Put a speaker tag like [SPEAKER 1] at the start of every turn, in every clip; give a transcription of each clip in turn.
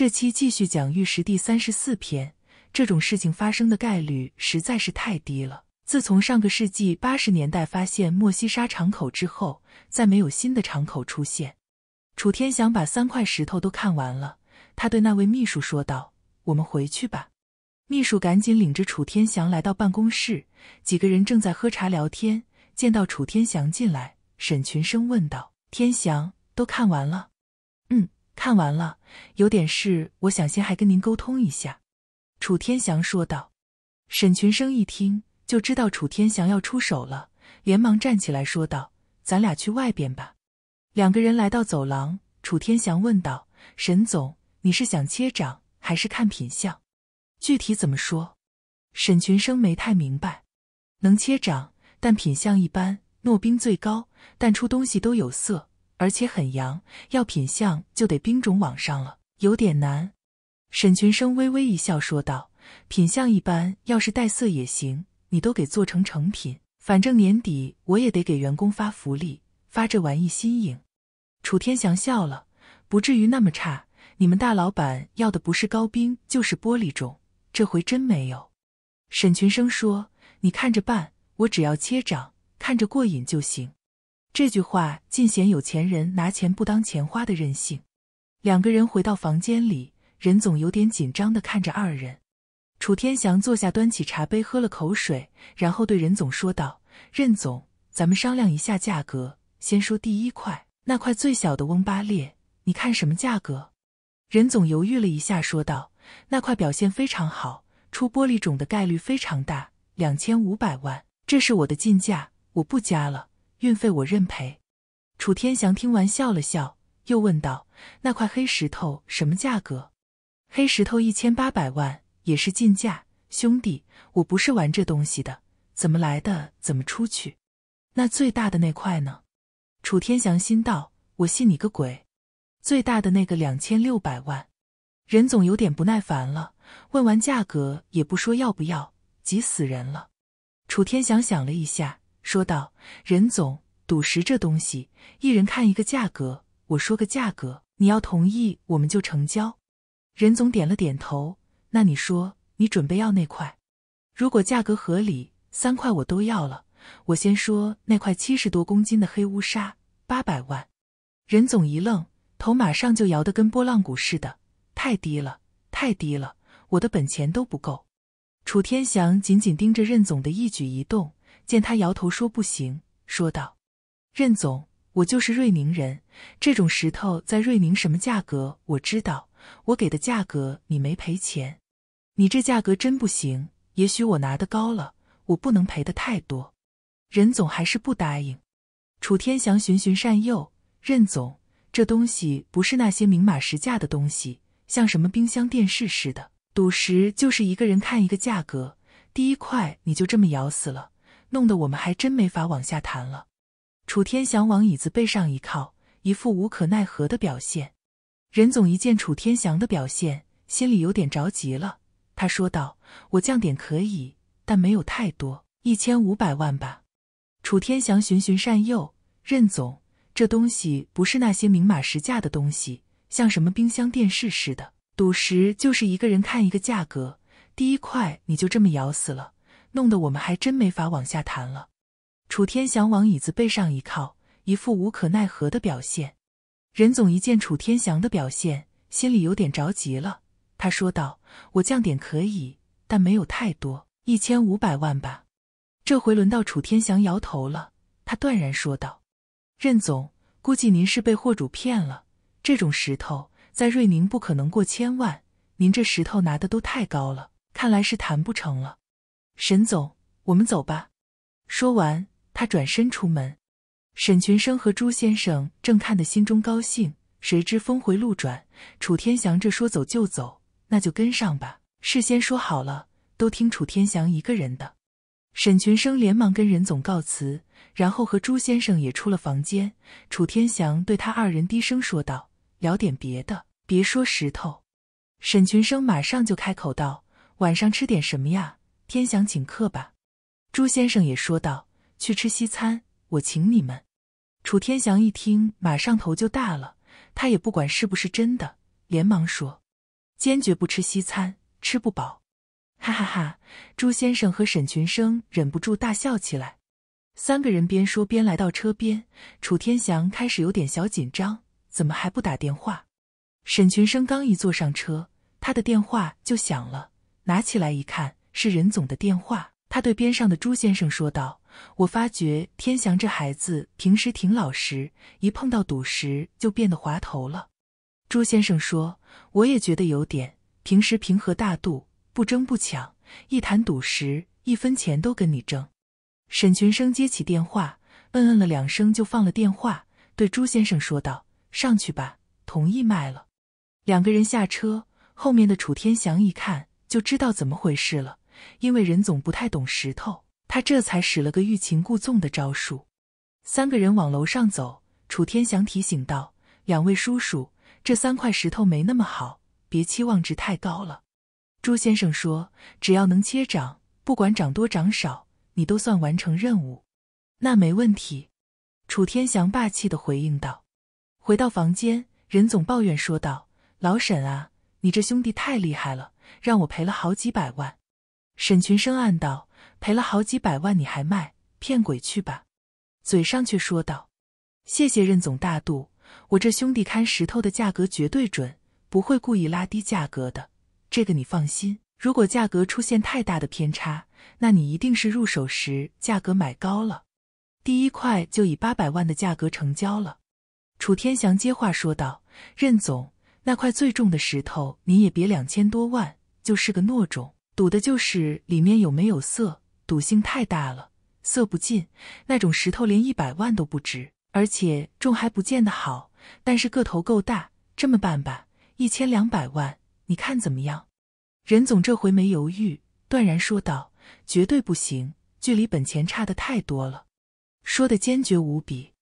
[SPEAKER 1] 这期继续讲玉石第三十四篇，这种事情发生的概率实在是太低了。自从上个世纪八十年代发现莫西沙场口之后，再没有新的场口出现。楚天祥把三块石头都看完了，他对那位秘书说道：“我们回去吧。”秘书赶紧领着楚天祥来到办公室，几个人正在喝茶聊天，见到楚天祥进来，沈群生问道：“天祥，都看完了？”看完了，有点事，我想先还跟您沟通一下。”楚天祥说道。沈群生一听就知道楚天祥要出手了，连忙站起来说道：“咱俩去外边吧。”两个人来到走廊，楚天祥问道：“沈总，你是想切涨还是看品相？具体怎么说？”沈群生没太明白，能切涨，但品相一般，糯冰最高，但出东西都有色。而且很阳，要品相就得冰种往上了，有点难。沈群生微微一笑，说道：“品相一般，要是带色也行。你都给做成成品，反正年底我也得给员工发福利，发这玩意新颖。”楚天祥笑了：“不至于那么差，你们大老板要的不是高冰就是玻璃种，这回真没有。”沈群生说：“你看着办，我只要切涨，看着过瘾就行。”这句话尽显有钱人拿钱不当钱花的任性。两个人回到房间里，任总有点紧张的看着二人。楚天祥坐下，端起茶杯喝了口水，然后对任总说道：“任总，咱们商量一下价格。先说第一块，那块最小的翁巴列，你看什么价格？”任总犹豫了一下，说道：“那块表现非常好，出玻璃种的概率非常大，两千五百万，这是我的进价，我不加了。”运费我认赔。楚天祥听完笑了笑，又问道：“那块黑石头什么价格？”“黑石头一千八百万，也是进价。”“兄弟，我不是玩这东西的，怎么来的？怎么出去？”“那最大的那块呢？”楚天祥心道：“我信你个鬼！”“最大的那个两千六百万。”任总有点不耐烦了，问完价格也不说要不要，急死人了。楚天祥想了一下。说道：“任总，赌石这东西，一人看一个价格。我说个价格，你要同意，我们就成交。”任总点了点头。那你说，你准备要那块？如果价格合理，三块我都要了。我先说那块七十多公斤的黑乌纱，八百万。任总一愣，头马上就摇得跟波浪鼓似的：“太低了，太低了，我的本钱都不够。”楚天祥紧紧盯着任总的一举一动。见他摇头说不行，说道：“任总，我就是瑞宁人，这种石头在瑞宁什么价格？我知道，我给的价格你没赔钱，你这价格真不行。也许我拿的高了，我不能赔的太多。”任总还是不答应。楚天祥循循善诱：“任总，这东西不是那些明码实价的东西，像什么冰箱、电视似的。赌石就是一个人看一个价格，第一块你就这么咬死了。”弄得我们还真没法往下谈了。楚天祥往椅子背上一靠，一副无可奈何的表现。任总一见楚天祥的表现，心里有点着急了。他说道：“我降点可以，但没有太多，一千五百万吧。”楚天祥循循善诱：“任总，这东西不是那些明码实价的东西，像什么冰箱、电视似的。赌石就是一个人看一个价格，第一块你就这么咬死了。”弄得我们还真没法往下谈了。楚天祥往椅子背上一靠，一副无可奈何的表现。任总一见楚天祥的表现，心里有点着急了。他说道：“我降点可以，但没有太多，一千五百万吧。”这回轮到楚天祥摇头了。他断然说道：“任总，估计您是被货主骗了。这种石头在瑞宁不可能过千万，您这石头拿的都太高了，看来是谈不成了。”沈总，我们走吧。说完，他转身出门。沈群生和朱先生正看得心中高兴，谁知峰回路转，楚天祥这说走就走，那就跟上吧。事先说好了，都听楚天祥一个人的。沈群生连忙跟任总告辞，然后和朱先生也出了房间。楚天祥对他二人低声说道：“聊点别的，别说石头。”沈群生马上就开口道：“晚上吃点什么呀？”天祥请客吧，朱先生也说道：“去吃西餐，我请你们。”楚天祥一听，马上头就大了。他也不管是不是真的，连忙说：“坚决不吃西餐，吃不饱。”哈哈哈！朱先生和沈群生忍不住大笑起来。三个人边说边来到车边。楚天祥开始有点小紧张，怎么还不打电话？沈群生刚一坐上车，他的电话就响了，拿起来一看。是任总的电话，他对边上的朱先生说道：“我发觉天祥这孩子平时挺老实，一碰到赌石就变得滑头了。”朱先生说：“我也觉得有点，平时平和大度，不争不抢，一谈赌石，一分钱都跟你争。”沈群生接起电话，嗯嗯了两声就放了电话，对朱先生说道：“上去吧，同意卖了。”两个人下车，后面的楚天祥一看就知道怎么回事了。因为任总不太懂石头，他这才使了个欲擒故纵的招数。三个人往楼上走，楚天祥提醒道：“两位叔叔，这三块石头没那么好，别期望值太高了。”朱先生说：“只要能切涨，不管涨多涨少，你都算完成任务。”那没问题，楚天祥霸气的回应道。回到房间，任总抱怨说道：“老沈啊，你这兄弟太厉害了，让我赔了好几百万。”沈群生暗道：“赔了好几百万，你还卖，骗鬼去吧！”嘴上却说道：“谢谢任总大度，我这兄弟看石头的价格绝对准，不会故意拉低价格的。这个你放心。如果价格出现太大的偏差，那你一定是入手时价格买高了。”第一块就以八百万的价格成交了。楚天祥接话说道：“任总，那块最重的石头，你也别两千多万，就是个糯种。”赌的就是里面有没有色，赌性太大了，色不进，那种石头连一百万都不值，而且重还不见得好，但是个头够大。这么办吧，一千两百万，你看怎么样？任总这回没犹豫，断然说道：“绝对不行，距离本钱差的太多了。”说的坚决无比，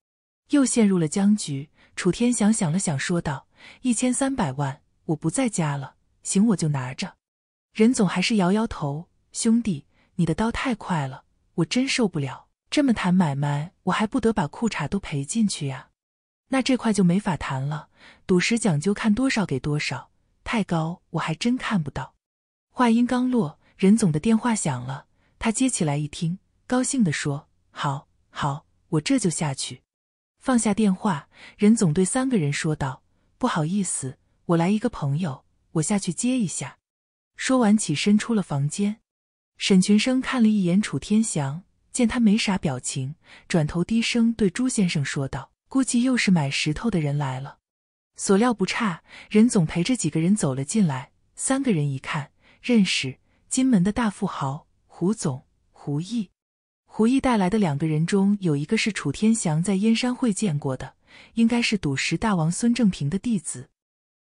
[SPEAKER 1] 又陷入了僵局。楚天祥想了想，说道：“一千三百万，我不在家了，行，我就拿着。”任总还是摇摇头：“兄弟，你的刀太快了，我真受不了。这么谈买卖，我还不得把裤衩都赔进去呀？那这块就没法谈了。赌石讲究看多少给多少，太高我还真看不到。”话音刚落，任总的电话响了，他接起来一听，高兴的说：“好，好，我这就下去。”放下电话，任总对三个人说道：“不好意思，我来一个朋友，我下去接一下。”说完，起身出了房间。沈群生看了一眼楚天祥，见他没啥表情，转头低声对朱先生说道：“估计又是买石头的人来了。”所料不差，任总陪着几个人走了进来。三个人一看，认识金门的大富豪胡总胡毅。胡毅带来的两个人中有一个是楚天祥在燕山会见过的，应该是赌石大王孙正平的弟子。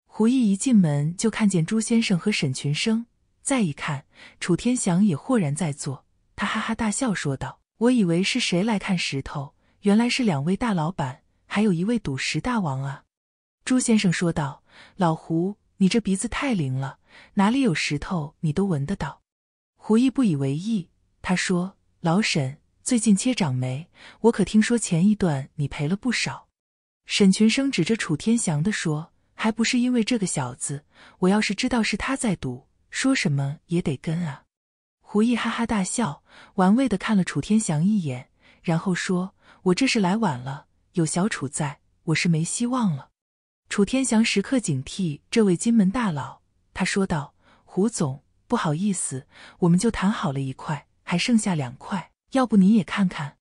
[SPEAKER 1] 胡毅一进门就看见朱先生和沈群生。再一看，楚天祥也豁然在座，他哈哈大笑说道：“我以为是谁来看石头，原来是两位大老板，还有一位赌石大王啊！”朱先生说道：“老胡，你这鼻子太灵了，哪里有石头你都闻得到。”胡毅不以为意，他说：“老沈最近切掌没？我可听说前一段你赔了不少。”沈群生指着楚天祥的说：“还不是因为这个小子？我要是知道是他在赌。”说什么也得跟啊！胡毅哈哈大笑，玩味的看了楚天祥一眼，然后说：“我这是来晚了，有小楚在，我是没希望了。”楚天祥时刻警惕这位金门大佬，他说道：“胡总，不好意思，我们就谈好了一块，还剩下两块，要不你也看看？”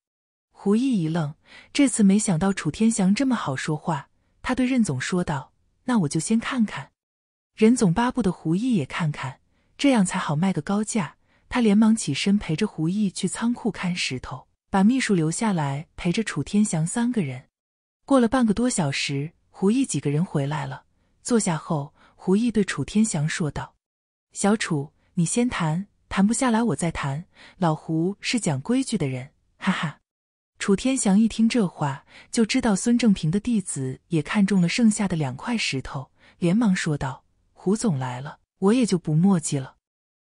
[SPEAKER 1] 胡毅一愣，这次没想到楚天祥这么好说话，他对任总说道：“那我就先看看。”任总巴不的胡毅也看看，这样才好卖个高价。他连忙起身陪着胡毅去仓库看石头，把秘书留下来陪着楚天祥三个人。过了半个多小时，胡毅几个人回来了，坐下后，胡毅对楚天祥说道：“小楚，你先谈，谈不下来，我再谈。老胡是讲规矩的人。”哈哈。楚天祥一听这话，就知道孙正平的弟子也看中了剩下的两块石头，连忙说道。胡总来了，我也就不墨迹了。”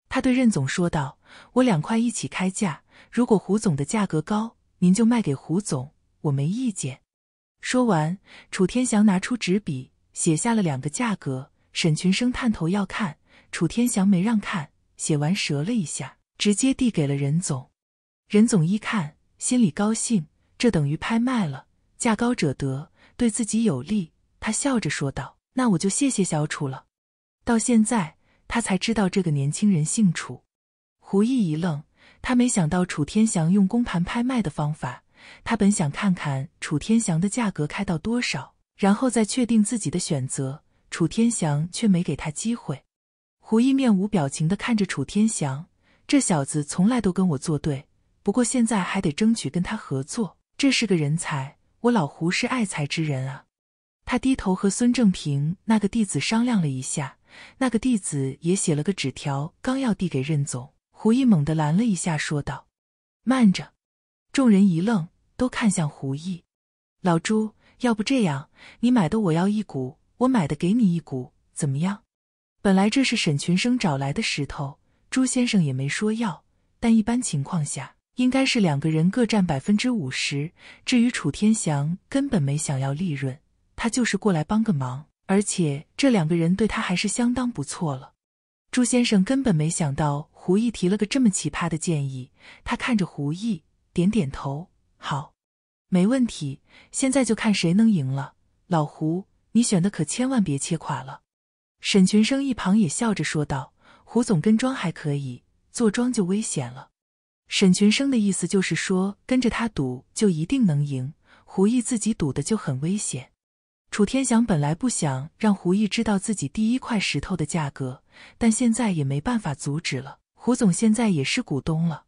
[SPEAKER 1] 他对任总说道，“我两块一起开价，如果胡总的价格高，您就卖给胡总，我没意见。”说完，楚天祥拿出纸笔，写下了两个价格。沈群生探头要看，楚天祥没让看，写完折了一下，直接递给了任总。任总一看，心里高兴，这等于拍卖了，价高者得，对自己有利。他笑着说道：“那我就谢谢小楚了。”到现在，他才知道这个年轻人姓楚。胡毅一愣，他没想到楚天祥用公盘拍卖的方法。他本想看看楚天祥的价格开到多少，然后再确定自己的选择。楚天祥却没给他机会。胡毅面无表情的看着楚天祥，这小子从来都跟我作对，不过现在还得争取跟他合作。这是个人才，我老胡是爱才之人啊。他低头和孙正平那个弟子商量了一下。那个弟子也写了个纸条，刚要递给任总，胡毅猛地拦了一下，说道：“慢着！”众人一愣，都看向胡毅。老朱，要不这样，你买的我要一股，我买的给你一股，怎么样？本来这是沈群生找来的石头，朱先生也没说要，但一般情况下，应该是两个人各占百分之五十。至于楚天祥，根本没想要利润，他就是过来帮个忙。而且这两个人对他还是相当不错了。朱先生根本没想到胡毅提了个这么奇葩的建议，他看着胡毅，点点头：“好，没问题。现在就看谁能赢了。老胡，你选的可千万别切垮了。”沈群生一旁也笑着说道：“胡总跟庄还可以，坐庄就危险了。”沈群生的意思就是说，跟着他赌就一定能赢，胡毅自己赌的就很危险。楚天祥本来不想让胡毅知道自己第一块石头的价格，但现在也没办法阻止了。胡总现在也是股东了。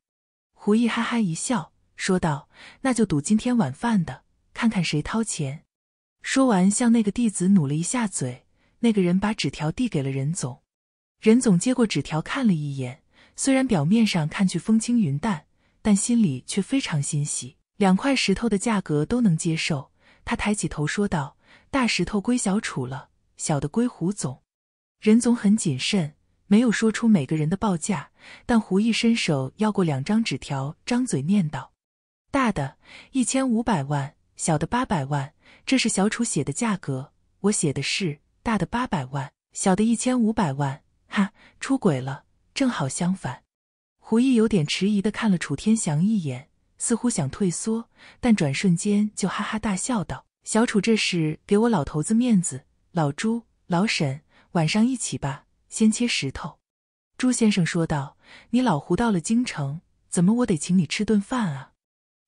[SPEAKER 1] 胡毅哈哈一笑，说道：“那就赌今天晚饭的，看看谁掏钱。”说完，向那个弟子努了一下嘴。那个人把纸条递给了任总。任总接过纸条看了一眼，虽然表面上看去风轻云淡，但心里却非常欣喜。两块石头的价格都能接受，他抬起头说道。大石头归小楚了，小的归胡总。任总很谨慎，没有说出每个人的报价。但胡毅伸手要过两张纸条，张嘴念道：“大的一千五百万，小的八百万。这是小楚写的价格，我写的是大的八百万，小的一千五百万。哈，出轨了，正好相反。”胡毅有点迟疑的看了楚天祥一眼，似乎想退缩，但转瞬间就哈哈大笑道。小楚，这是给我老头子面子。老朱、老沈，晚上一起吧，先切石头。”朱先生说道，“你老胡到了京城，怎么我得请你吃顿饭啊？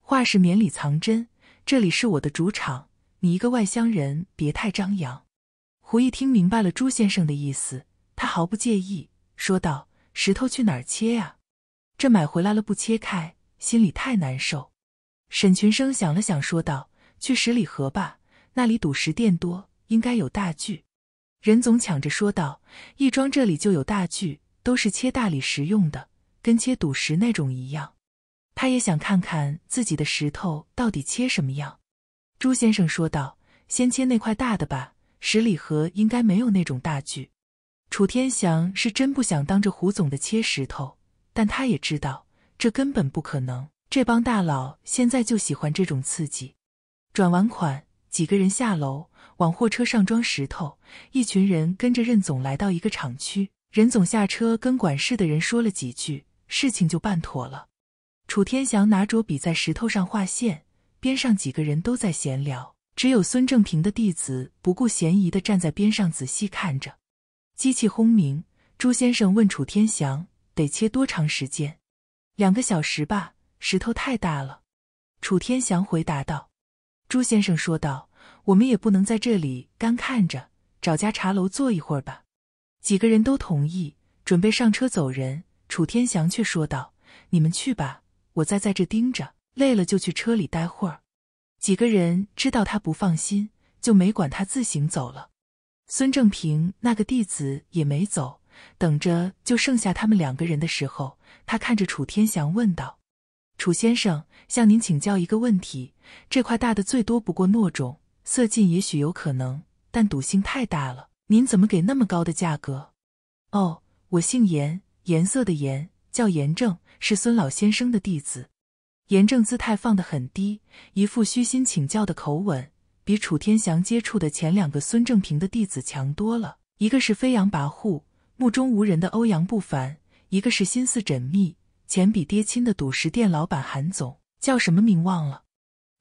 [SPEAKER 1] 话是绵里藏针，这里是我的主场，你一个外乡人，别太张扬。”胡一听明白了朱先生的意思，他毫不介意，说道：“石头去哪儿切呀？这买回来了不切开，心里太难受。”沈群生想了想，说道。去十里河吧，那里赌石店多，应该有大锯。任总抢着说道：“亦庄这里就有大锯，都是切大理石用的，跟切赌石那种一样。”他也想看看自己的石头到底切什么样。朱先生说道：“先切那块大的吧，十里河应该没有那种大锯。”楚天祥是真不想当着胡总的切石头，但他也知道这根本不可能。这帮大佬现在就喜欢这种刺激。转完款，几个人下楼往货车上装石头。一群人跟着任总来到一个厂区，任总下车跟管事的人说了几句，事情就办妥了。楚天祥拿着笔在石头上画线，边上几个人都在闲聊，只有孙正平的弟子不顾嫌疑的站在边上仔细看着。机器轰鸣，朱先生问楚天祥：“得切多长时间？”“两个小时吧，石头太大了。”楚天祥回答道。朱先生说道：“我们也不能在这里干看着，找家茶楼坐一会儿吧。”几个人都同意，准备上车走人。楚天祥却说道：“你们去吧，我再在这盯着，累了就去车里待会儿。”几个人知道他不放心，就没管他自行走了。孙正平那个弟子也没走，等着就剩下他们两个人的时候，他看着楚天祥问道。楚先生向您请教一个问题：这块大的最多不过糯种，色劲也许有可能，但赌性太大了。您怎么给那么高的价格？哦，我姓严，颜色的颜，叫严正，是孙老先生的弟子。严正姿态放得很低，一副虚心请教的口吻，比楚天祥接触的前两个孙正平的弟子强多了。一个是飞扬跋扈、目中无人的欧阳不凡，一个是心思缜密。钱比爹亲的赌石店老板韩总叫什么名忘了？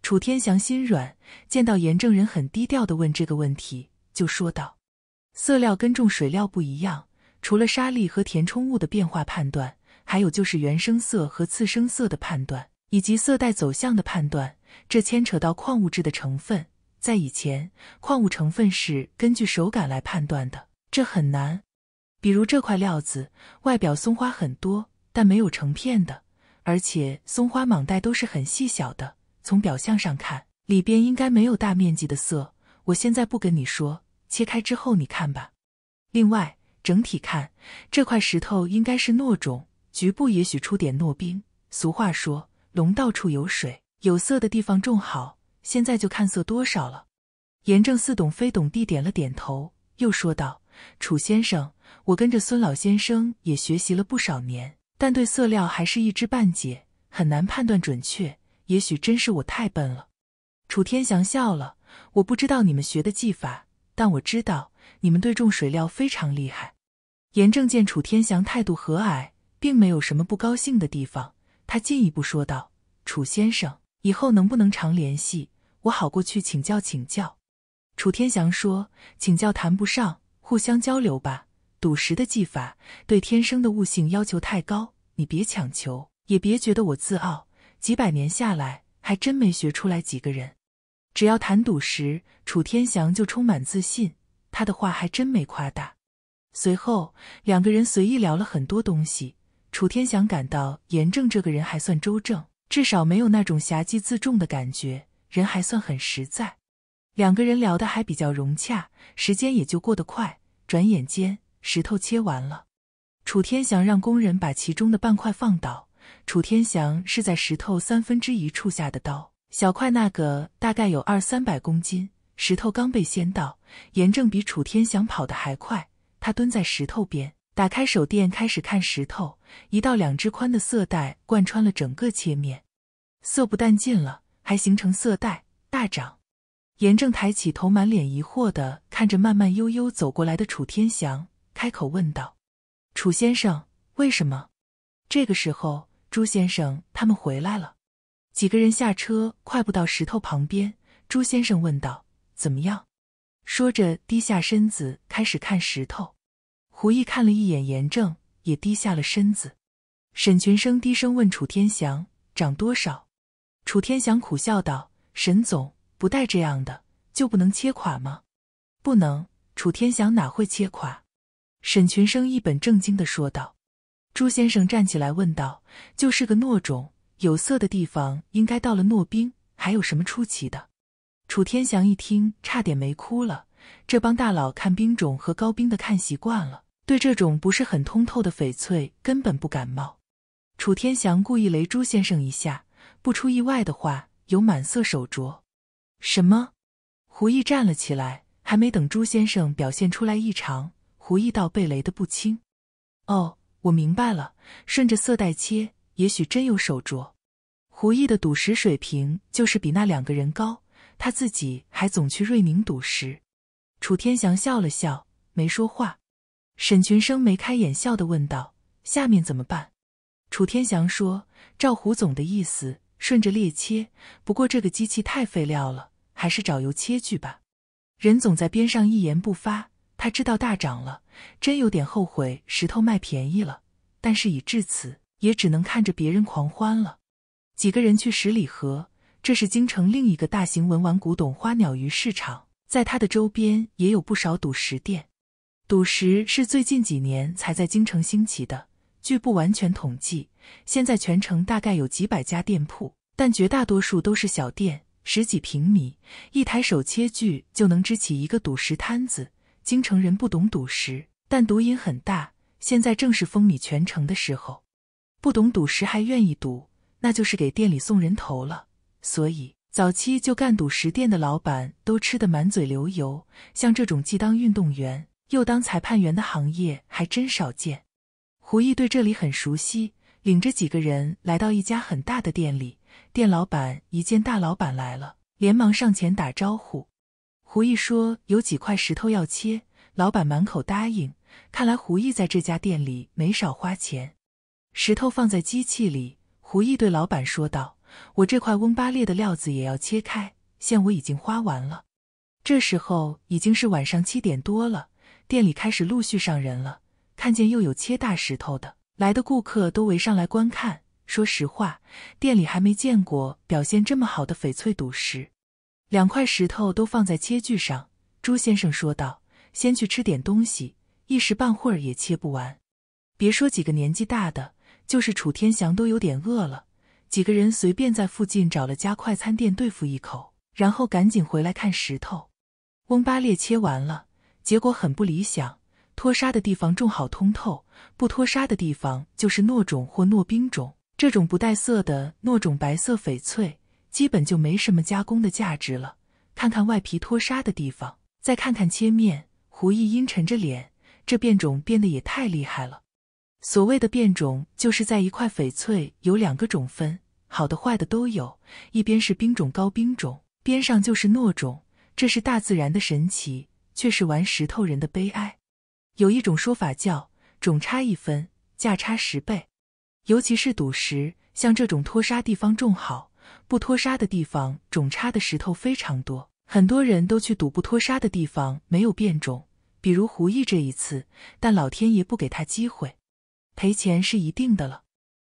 [SPEAKER 1] 楚天祥心软，见到严正人很低调的问这个问题，就说道：“色料跟种水料不一样，除了沙粒和填充物的变化判断，还有就是原生色和次生色的判断，以及色带走向的判断。这牵扯到矿物质的成分。在以前，矿物成分是根据手感来判断的，这很难。比如这块料子，外表松花很多。”但没有成片的，而且松花蟒带都是很细小的。从表象上看，里边应该没有大面积的色。我现在不跟你说，切开之后你看吧。另外，整体看这块石头应该是糯种，局部也许出点糯冰。俗话说，龙到处有水有色的地方种好。现在就看色多少了。严正似懂非懂地点了点头，又说道：“楚先生，我跟着孙老先生也学习了不少年。”但对色料还是一知半解，很难判断准确。也许真是我太笨了。楚天祥笑了，我不知道你们学的技法，但我知道你们对种水料非常厉害。严正见楚天祥态度和蔼，并没有什么不高兴的地方，他进一步说道：“楚先生，以后能不能常联系，我好过去请教请教。”楚天祥说：“请教谈不上，互相交流吧。”赌石的技法对天生的悟性要求太高，你别强求，也别觉得我自傲。几百年下来，还真没学出来几个人。只要谈赌石，楚天祥就充满自信。他的话还真没夸大。随后，两个人随意聊了很多东西。楚天祥感到严正这个人还算周正，至少没有那种狭气自重的感觉，人还算很实在。两个人聊得还比较融洽，时间也就过得快，转眼间。石头切完了，楚天祥让工人把其中的半块放倒。楚天祥是在石头三分之一处下的刀，小块那个大概有二三百公斤。石头刚被掀倒，严正比楚天祥跑得还快。他蹲在石头边，打开手电，开始看石头。一到两只宽的色带贯穿了整个切面，色不但进了，还形成色带大涨。严正抬起头，满脸疑惑地看着慢慢悠悠走过来的楚天祥。开口问道：“楚先生，为什么？”这个时候，朱先生他们回来了，几个人下车，快步到石头旁边。朱先生问道：“怎么样？”说着，低下身子开始看石头。胡毅看了一眼严正，也低下了身子。沈群生低声问楚天祥：“长多少？”楚天祥苦笑道：“沈总，不带这样的，就不能切垮吗？不能。”楚天祥哪会切垮？沈群生一本正经地说道：“朱先生站起来问道，就是个糯种，有色的地方应该到了糯冰，还有什么出奇的？”楚天祥一听，差点没哭了。这帮大佬看冰种和高冰的看习惯了，对这种不是很通透的翡翠根本不感冒。楚天祥故意雷朱先生一下，不出意外的话，有满色手镯。什么？胡毅站了起来，还没等朱先生表现出来异常。胡毅道被雷的不轻，哦，我明白了，顺着色带切，也许真有手镯。胡毅的赌石水平就是比那两个人高，他自己还总去瑞宁赌石。楚天祥笑了笑，没说话。沈群生眉开眼笑的问道：“下面怎么办？”楚天祥说：“照胡总的意思，顺着裂切，不过这个机器太废料了，还是找油切去吧。”任总在边上一言不发。他知道大涨了，真有点后悔石头卖便宜了，但事已至此，也只能看着别人狂欢了。几个人去十里河，这是京城另一个大型文玩古董花鸟鱼市场，在它的周边也有不少赌石店。赌石是最近几年才在京城兴起的，据不完全统计，现在全城大概有几百家店铺，但绝大多数都是小店，十几平米，一台手切锯就能支起一个赌石摊子。京城人不懂赌石，但赌瘾很大。现在正是风靡全城的时候。不懂赌石还愿意赌，那就是给店里送人头了。所以早期就干赌石店的老板都吃得满嘴流油。像这种既当运动员又当裁判员的行业还真少见。胡毅对这里很熟悉，领着几个人来到一家很大的店里。店老板一见大老板来了，连忙上前打招呼。胡毅说：“有几块石头要切，老板满口答应。看来胡毅在这家店里没少花钱。石头放在机器里，胡毅对老板说道：‘我这块翁巴列的料子也要切开，现我已经花完了。’这时候已经是晚上七点多了，店里开始陆续上人了。看见又有切大石头的来的顾客，都围上来观看。说实话，店里还没见过表现这么好的翡翠赌石。”两块石头都放在切具上，朱先生说道：“先去吃点东西，一时半会儿也切不完。别说几个年纪大的，就是楚天祥都有点饿了。”几个人随便在附近找了家快餐店对付一口，然后赶紧回来看石头。翁巴列切完了，结果很不理想，脱沙的地方种好通透，不脱沙的地方就是糯种或糯冰种，这种不带色的糯种白色翡翠。基本就没什么加工的价值了。看看外皮脱沙的地方，再看看切面，胡毅阴沉着脸，这变种变得也太厉害了。所谓的变种，就是在一块翡翠有两个种分，好的坏的都有。一边是冰种高冰种，边上就是糯种。这是大自然的神奇，却是玩石头人的悲哀。有一种说法叫“种差一分，价差十倍”，尤其是赌石，像这种脱沙地方种好。不脱沙的地方，种差的石头非常多，很多人都去赌不脱沙的地方，没有变种，比如胡毅这一次，但老天爷不给他机会，赔钱是一定的了。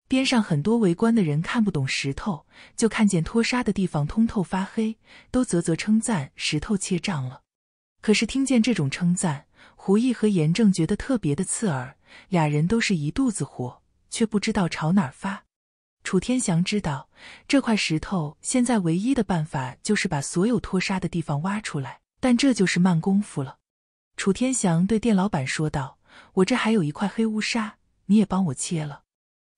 [SPEAKER 1] 边上很多围观的人看不懂石头，就看见脱沙的地方通透发黑，都啧啧称赞石头切涨了。可是听见这种称赞，胡毅和严正觉得特别的刺耳，俩人都是一肚子火，却不知道朝哪儿发。楚天祥知道，这块石头现在唯一的办法就是把所有脱沙的地方挖出来，但这就是慢功夫了。楚天祥对店老板说道：“我这还有一块黑乌沙，你也帮我切了。”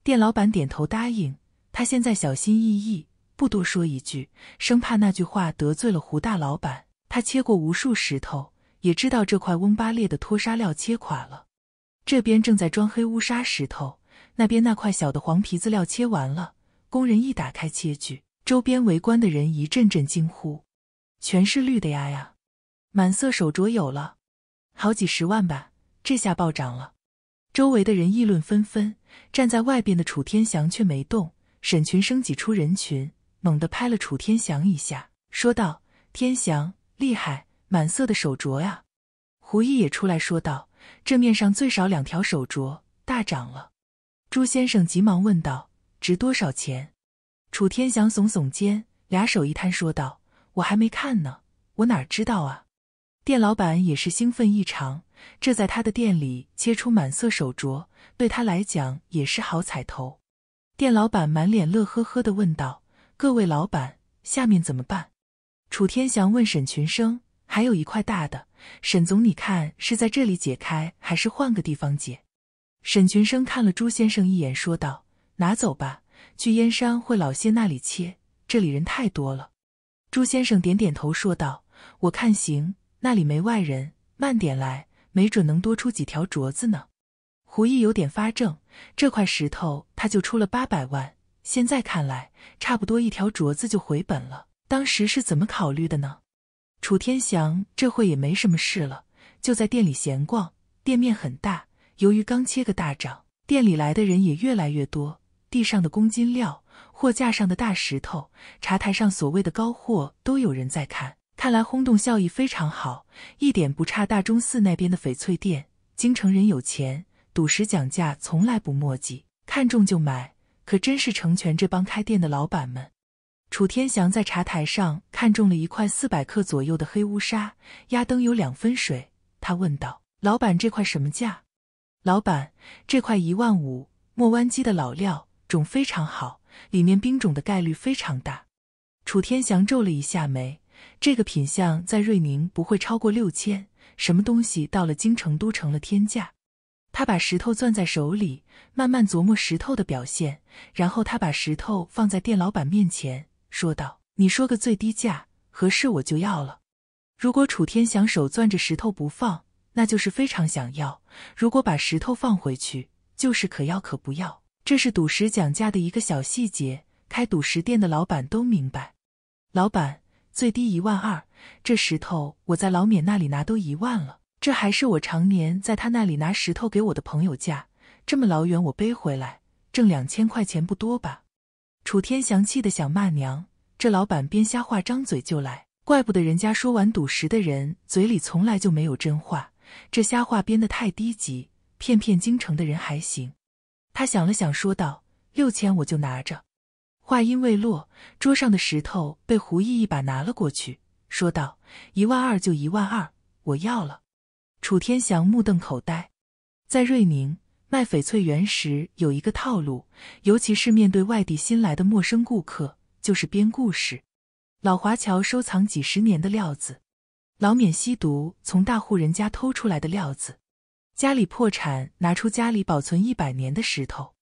[SPEAKER 1] 店老板点头答应。他现在小心翼翼，不多说一句，生怕那句话得罪了胡大老板。他切过无数石头，也知道这块翁巴列的脱沙料切垮了。这边正在装黑乌沙石头。那边那块小的黄皮子料切完了，工人一打开切具，周边围观的人一阵阵惊呼：“全是绿的呀呀，满色手镯有了，好几十万吧？这下暴涨了！”周围的人议论纷纷。站在外边的楚天祥却没动。沈群生挤出人群，猛地拍了楚天祥一下，说道：“天祥，厉害！满色的手镯呀！”胡毅也出来说道：“这面上最少两条手镯，大涨了。”朱先生急忙问道：“值多少钱？”楚天祥耸耸肩，俩手一摊，说道：“我还没看呢，我哪知道啊！”店老板也是兴奋异常，这在他的店里切出满色手镯，对他来讲也是好彩头。店老板满脸乐呵呵的问道：“各位老板，下面怎么办？”楚天祥问沈群生：“还有一块大的，沈总，你看是在这里解开，还是换个地方解？”沈群生看了朱先生一眼，说道：“拿走吧，去燕山会老谢那里切，这里人太多了。”朱先生点点头，说道：“我看行，那里没外人，慢点来，没准能多出几条镯子呢。”胡毅有点发怔，这块石头他就出了八百万，现在看来差不多一条镯子就回本了。当时是怎么考虑的呢？楚天祥这会也没什么事了，就在店里闲逛，店面很大。由于刚切个大涨，店里来的人也越来越多。地上的公斤料、货架上的大石头、茶台上所谓的高货，都有人在看。看来轰动效益非常好，一点不差。大钟寺那边的翡翠店，京城人有钱，赌石讲价从来不墨迹，看中就买。可真是成全这帮开店的老板们。楚天祥在茶台上看中了一块四百克左右的黑乌纱，压灯有两分水。他问道：“老板，这块什么价？”老板，这块一万五墨湾基的老料，种非常好，里面冰种的概率非常大。楚天祥皱了一下眉，这个品相在瑞宁不会超过六千，什么东西到了京城都成了天价。他把石头攥在手里，慢慢琢磨石头的表现，然后他把石头放在店老板面前，说道：“你说个最低价，合适我就要了。”如果楚天祥手攥着石头不放。那就是非常想要。如果把石头放回去，就是可要可不要。这是赌石讲价的一个小细节，开赌石店的老板都明白。老板，最低一万二，这石头我在老缅那里拿都一万了，这还是我常年在他那里拿石头给我的朋友价，这么老远我背回来，挣两千块钱不多吧？楚天祥气的想骂娘，这老板编瞎话，张嘴就来，怪不得人家说玩赌石的人嘴里从来就没有真话。这瞎话编的太低级，骗骗京城的人还行。他想了想，说道：“六千我就拿着。”话音未落，桌上的石头被胡毅一把拿了过去，说道：“一万二就一万二，我要了。”楚天祥目瞪口呆。在瑞宁卖翡翠原石有一个套路，尤其是面对外地新来的陌生顾客，就是编故事。老华侨收藏几十年的料子。老缅吸毒，从大户人家偷出来的料子；家里破产，拿出家里保存一百年的石头；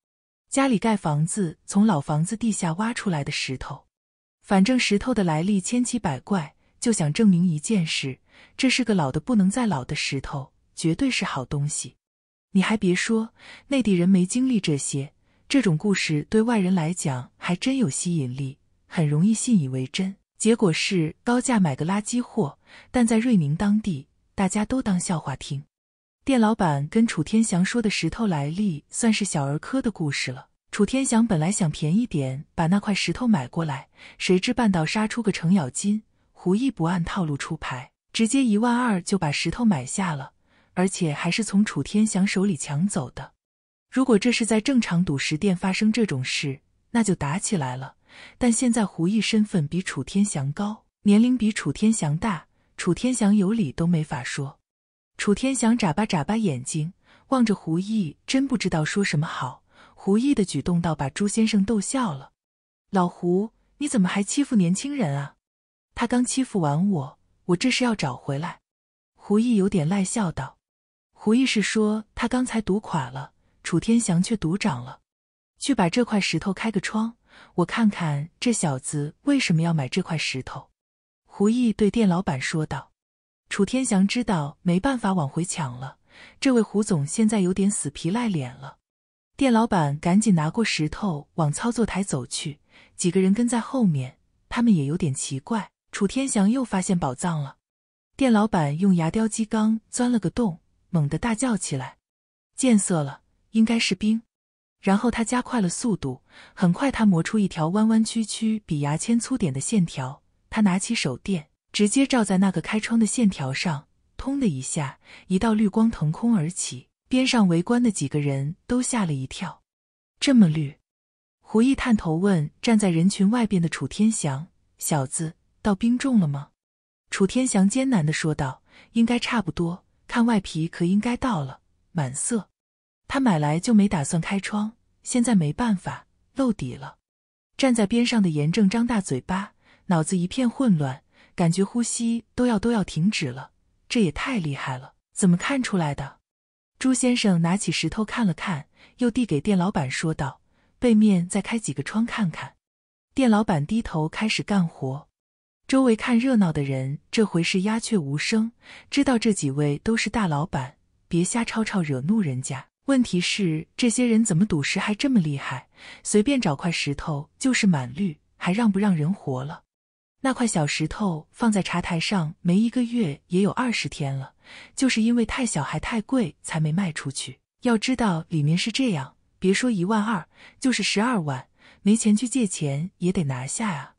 [SPEAKER 1] 家里盖房子，从老房子地下挖出来的石头。反正石头的来历千奇百怪，就想证明一件事：这是个老的不能再老的石头，绝对是好东西。你还别说，内地人没经历这些，这种故事对外人来讲还真有吸引力，很容易信以为真。结果是高价买个垃圾货，但在瑞宁当地，大家都当笑话听。店老板跟楚天祥说的石头来历，算是小儿科的故事了。楚天祥本来想便宜点把那块石头买过来，谁知半道杀出个程咬金，胡毅不按套路出牌，直接一万二就把石头买下了，而且还是从楚天祥手里抢走的。如果这是在正常赌石店发生这种事，那就打起来了。但现在胡毅身份比楚天祥高，年龄比楚天祥大，楚天祥有理都没法说。楚天祥眨巴眨巴眼睛，望着胡毅，真不知道说什么好。胡毅的举动倒把朱先生逗笑了：“老胡，你怎么还欺负年轻人啊？”他刚欺负完我，我这是要找回来。胡毅有点赖笑道：“胡毅是说他刚才赌垮了，楚天祥却赌涨了，去把这块石头开个窗。”我看看这小子为什么要买这块石头。”胡毅对店老板说道。楚天祥知道没办法往回抢了，这位胡总现在有点死皮赖脸了。店老板赶紧拿过石头往操作台走去，几个人跟在后面，他们也有点奇怪。楚天祥又发现宝藏了。店老板用牙雕机刚钻了个洞，猛地大叫起来：“见色了，应该是冰。”然后他加快了速度，很快他磨出一条弯弯曲曲、比牙签粗点的线条。他拿起手电，直接照在那个开窗的线条上，通的一下，一道绿光腾空而起。边上围观的几个人都吓了一跳。这么绿？胡毅探头问站在人群外边的楚天祥：“小子，到冰种了吗？”楚天祥艰难的说道：“应该差不多，看外皮壳应该到了，满色。”他买来就没打算开窗，现在没办法漏底了。站在边上的严正张大嘴巴，脑子一片混乱，感觉呼吸都要都要停止了。这也太厉害了，怎么看出来的？朱先生拿起石头看了看，又递给店老板说道：“背面再开几个窗看看。”店老板低头开始干活。周围看热闹的人这回是鸦雀无声，知道这几位都是大老板，别瞎吵吵惹怒人家。问题是，这些人怎么赌石还这么厉害？随便找块石头就是满绿，还让不让人活了？那块小石头放在茶台上没一个月，也有二十天了，就是因为太小还太贵，才没卖出去。要知道里面是这样，别说一万二，就是十二万，没钱去借钱也得拿下啊！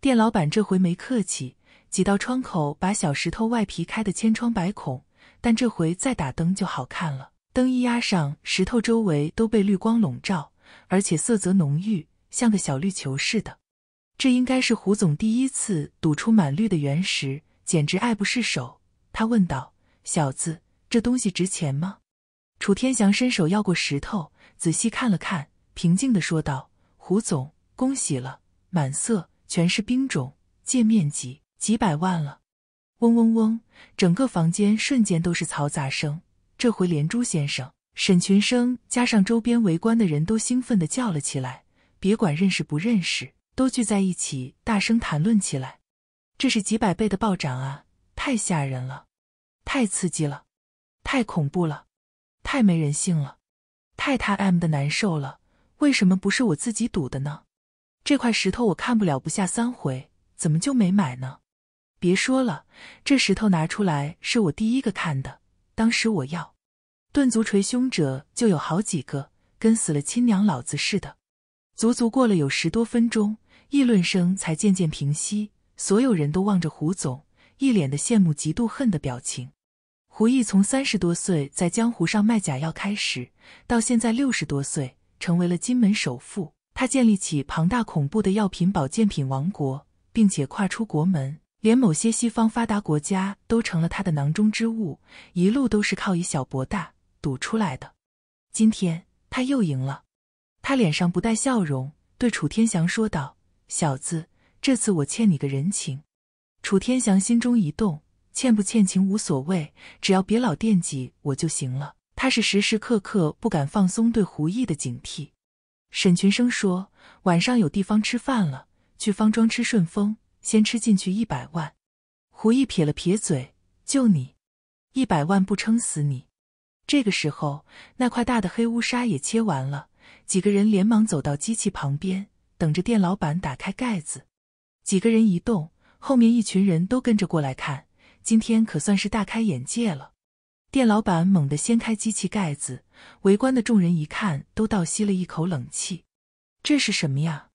[SPEAKER 1] 店老板这回没客气，挤到窗口把小石头外皮开得千疮百孔，但这回再打灯就好看了。灯一压上，石头周围都被绿光笼罩，而且色泽浓郁，像个小绿球似的。这应该是胡总第一次赌出满绿的原石，简直爱不释手。他问道：“小子，这东西值钱吗？”楚天祥伸手要过石头，仔细看了看，平静地说道：“胡总，恭喜了，满色，全是冰种，界面积几百万了。”嗡嗡嗡，整个房间瞬间都是嘈杂声。这回连朱先生、沈群生加上周边围观的人都兴奋地叫了起来，别管认识不认识，都聚在一起大声谈论起来。这是几百倍的暴涨啊！太吓人了，太刺激了，太恐怖了，太没人性了，太他 M 的难受了！为什么不是我自己赌的呢？这块石头我看不了不下三回，怎么就没买呢？别说了，这石头拿出来是我第一个看的。当时我要顿足捶胸者就有好几个，跟死了亲娘老子似的。足足过了有十多分钟，议论声才渐渐平息。所有人都望着胡总，一脸的羡慕、嫉妒、恨的表情。胡毅从三十多岁在江湖上卖假药开始，到现在六十多岁成为了金门首富，他建立起庞大恐怖的药品、保健品王国，并且跨出国门。连某些西方发达国家都成了他的囊中之物，一路都是靠以小博大赌出来的。今天他又赢了，他脸上不带笑容，对楚天祥说道：“小子，这次我欠你个人情。”楚天祥心中一动，欠不欠情无所谓，只要别老惦记我就行了。他是时时刻刻不敢放松对胡毅的警惕。沈群生说：“晚上有地方吃饭了，去方庄吃顺风。”先吃进去一百万，胡毅撇了撇嘴：“就你，一百万不撑死你？”这个时候，那块大的黑乌纱也切完了，几个人连忙走到机器旁边，等着店老板打开盖子。几个人一动，后面一群人都跟着过来看。今天可算是大开眼界了。店老板猛地掀开机器盖子，围观的众人一看，都倒吸了一口冷气：“这是什么呀？”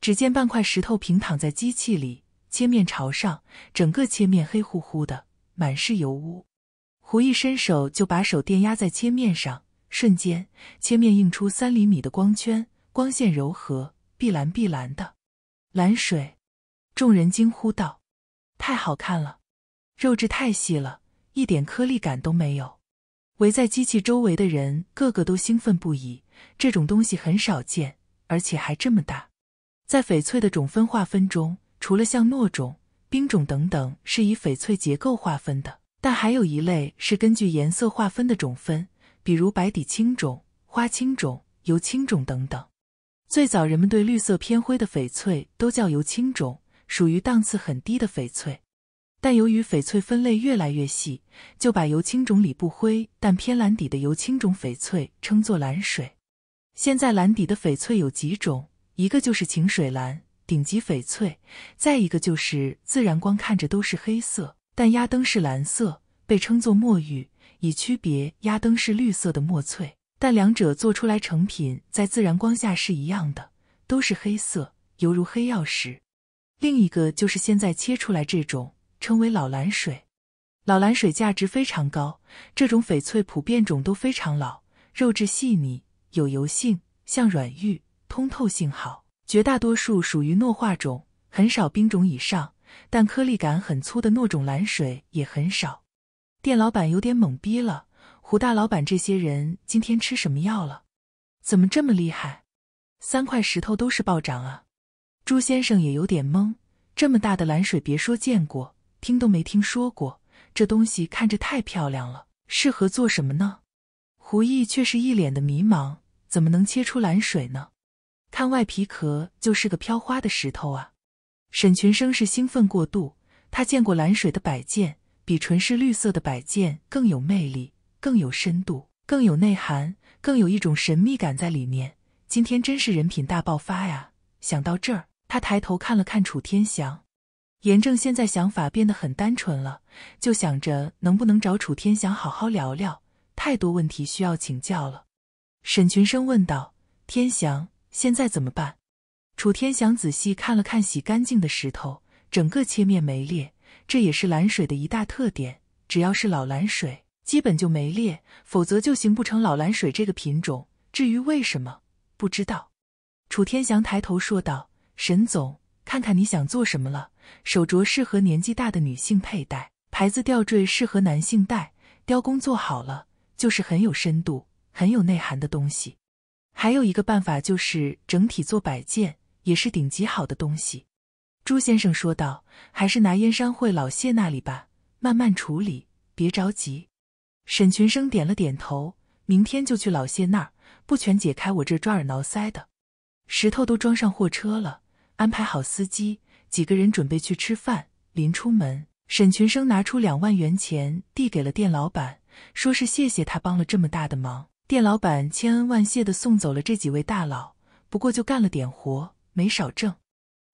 [SPEAKER 1] 只见半块石头平躺在机器里。切面朝上，整个切面黑乎乎的，满是油污。胡一伸手就把手电压在切面上，瞬间切面映出三厘米的光圈，光线柔和，碧蓝碧蓝的蓝水。众人惊呼道：“太好看了，肉质太细了，一点颗粒感都没有。”围在机器周围的人个个都兴奋不已。这种东西很少见，而且还这么大。在翡翠的种分化分中。除了像糯种、冰种等等是以翡翠结构划分的，但还有一类是根据颜色划分的种分，比如白底青种、花青种、油青种等等。最早人们对绿色偏灰的翡翠都叫油青种，属于档次很低的翡翠。但由于翡翠分类越来越细，就把油青种里不灰但偏蓝底的油青种翡翠称作蓝水。现在蓝底的翡翠有几种，一个就是晴水蓝。顶级翡翠，再一个就是自然光看着都是黑色，但压灯是蓝色，被称作墨玉，以区别压灯是绿色的墨翠。但两者做出来成品在自然光下是一样的，都是黑色，犹如黑曜石。另一个就是现在切出来这种称为老蓝水，老蓝水价值非常高。这种翡翠普遍种都非常老，肉质细腻，有油性，像软玉，通透性好。绝大多数属于糯化种，很少冰种以上，但颗粒感很粗的糯种蓝水也很少。店老板有点懵逼了，胡大老板这些人今天吃什么药了？怎么这么厉害？三块石头都是暴涨啊！朱先生也有点懵，这么大的蓝水，别说见过，听都没听说过。这东西看着太漂亮了，适合做什么呢？胡毅却是一脸的迷茫，怎么能切出蓝水呢？看外皮壳就是个飘花的石头啊！沈群生是兴奋过度，他见过蓝水的摆件，比纯是绿色的摆件更有魅力，更有深度，更有内涵，更有一种神秘感在里面。今天真是人品大爆发呀！想到这儿，他抬头看了看楚天祥。严正现在想法变得很单纯了，就想着能不能找楚天祥好好聊聊，太多问题需要请教了。沈群生问道：“天祥。”现在怎么办？楚天祥仔细看了看洗干净的石头，整个切面没裂，这也是蓝水的一大特点。只要是老蓝水，基本就没裂，否则就形不成老蓝水这个品种。至于为什么，不知道。楚天祥抬头说道：“沈总，看看你想做什么了？手镯适合年纪大的女性佩戴，牌子吊坠适合男性戴。雕工做好了，就是很有深度、很有内涵的东西。”还有一个办法，就是整体做摆件，也是顶级好的东西。朱先生说道：“还是拿燕山会老谢那里吧，慢慢处理，别着急。”沈群生点了点头：“明天就去老谢那儿，不全解开我这抓耳挠腮的。”石头都装上货车了，安排好司机，几个人准备去吃饭。临出门，沈群生拿出两万元钱，递给了店老板，说是谢谢他帮了这么大的忙。店老板千恩万谢的送走了这几位大佬，不过就干了点活，没少挣。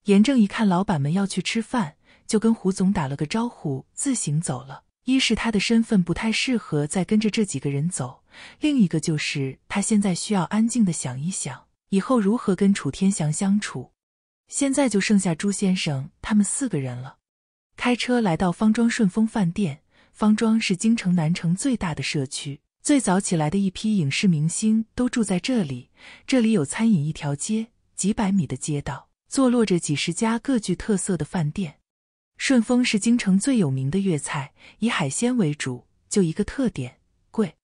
[SPEAKER 1] 严正一看老板们要去吃饭，就跟胡总打了个招呼，自行走了。一是他的身份不太适合再跟着这几个人走，另一个就是他现在需要安静的想一想，以后如何跟楚天祥相处。现在就剩下朱先生他们四个人了。开车来到方庄顺丰饭店，方庄是京城南城最大的社区。最早起来的一批影视明星都住在这里，这里有餐饮一条街，几百米的街道坐落着几十家各具特色的饭店。顺丰是京城最有名的粤菜，以海鲜为主，就一个特点，贵。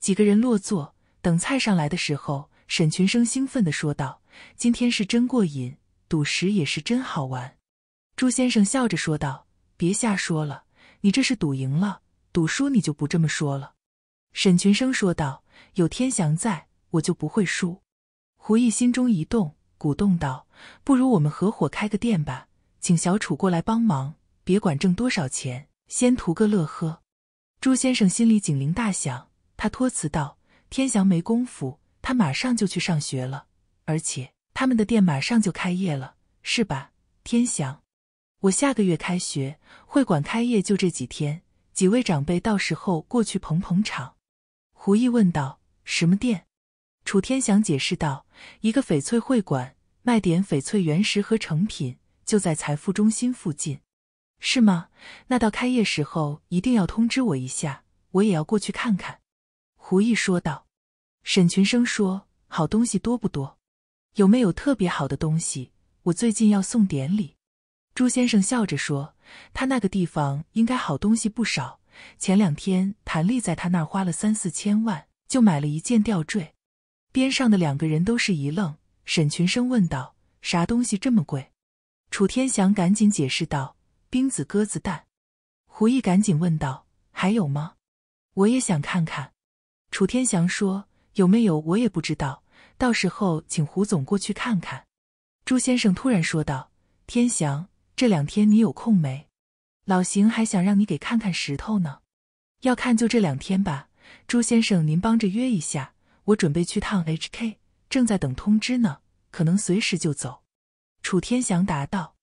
[SPEAKER 1] 几个人落座，等菜上来的时候，沈群生兴奋地说道：“今天是真过瘾，赌石也是真好玩。”朱先生笑着说道：“别瞎说了，你这是赌赢了，赌输你就不这么说了。”沈群生说道：“有天祥在，我就不会输。”胡毅心中一动，鼓动道：“不如我们合伙开个店吧，请小楚过来帮忙，别管挣多少钱，先图个乐呵。”朱先生心里警铃大响，他托辞道：“天祥没工夫，他马上就去上学了，而且他们的店马上就开业了，是吧？天祥，我下个月开学，会馆开业就这几天，几位长辈到时候过去捧捧场。”胡毅问道：“什么店？”楚天祥解释道：“一个翡翠会馆，卖点翡翠原石和成品，就在财富中心附近，是吗？那到开业时候一定要通知我一下，我也要过去看看。”胡毅说道。沈群生说：“好东西多不多？有没有特别好的东西？我最近要送点礼。”朱先生笑着说：“他那个地方应该好东西不少。”前两天，谭丽在他那儿花了三四千万，就买了一件吊坠。边上的两个人都是一愣。沈群生问道：“啥东西这么贵？”楚天祥赶紧解释道：“冰子鸽子蛋。”胡毅赶紧问道：“还有吗？我也想看看。”楚天祥说：“有没有我也不知道，到时候请胡总过去看看。”朱先生突然说道：“天祥，这两天你有空没？”老邢还想让你给看看石头呢，要看就这两天吧。朱先生，您帮着约一下。我准备去趟 HK，正在等通知呢，可能随时就走。楚天祥答道。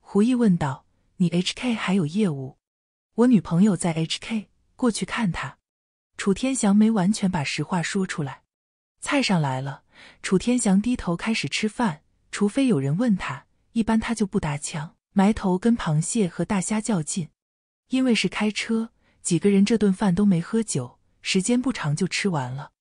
[SPEAKER 1] 胡毅问道：“你 HK 还有业务？”我女朋友在 HK，过去看她。楚天祥没完全把实话说出来。菜上来了，楚天祥低头开始吃饭。除非有人问他，一般他就不搭腔。埋头跟螃蟹和大虾较劲，因为是开车，几个人这顿饭都没喝酒，时间不长就吃完了。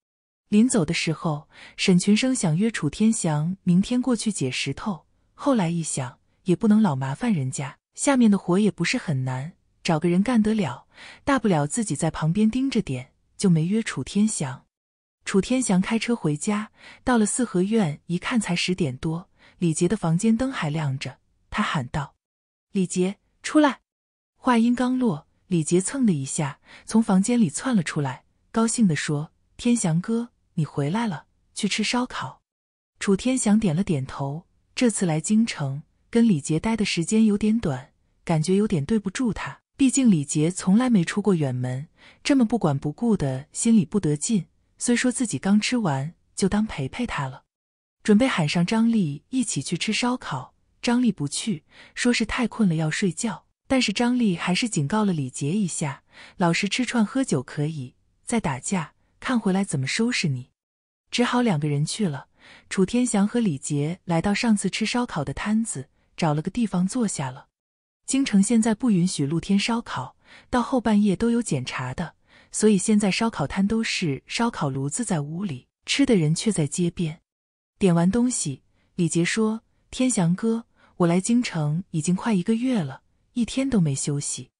[SPEAKER 1] 临走的时候，沈群生想约楚天祥明天过去捡石头，后来一想，也不能老麻烦人家，下面的活也不是很难，找个人干得了，大不了自己在旁边盯着点，就没约楚天祥。楚天祥开车回家，到了四合院，一看才十点多，李杰的房间灯还亮着，他喊道。李杰，出来！话音刚落，李杰蹭的一下从房间里窜了出来，高兴地说：“天祥哥，你回来了，去吃烧烤。”楚天祥点了点头。这次来京城，跟李杰待的时间有点短，感觉有点对不住他。毕竟李杰从来没出过远门，这么不管不顾的，心里不得劲。虽说自己刚吃完，就当陪陪他了，准备喊上张丽一起去吃烧烤。张丽不去，说是太困了要睡觉。但是张丽还是警告了李杰一下：老实吃串喝酒可以，再打架看回来怎么收拾你。只好两个人去了。楚天祥和李杰来到上次吃烧烤的摊子，找了个地方坐下了。京城现在不允许露天烧烤，到后半夜都有检查的，所以现在烧烤摊都是烧烤炉子在屋里，吃的人却在街边。点完东西，李杰说：“天祥哥。”我来京城已经快一个月了，一天都没休息。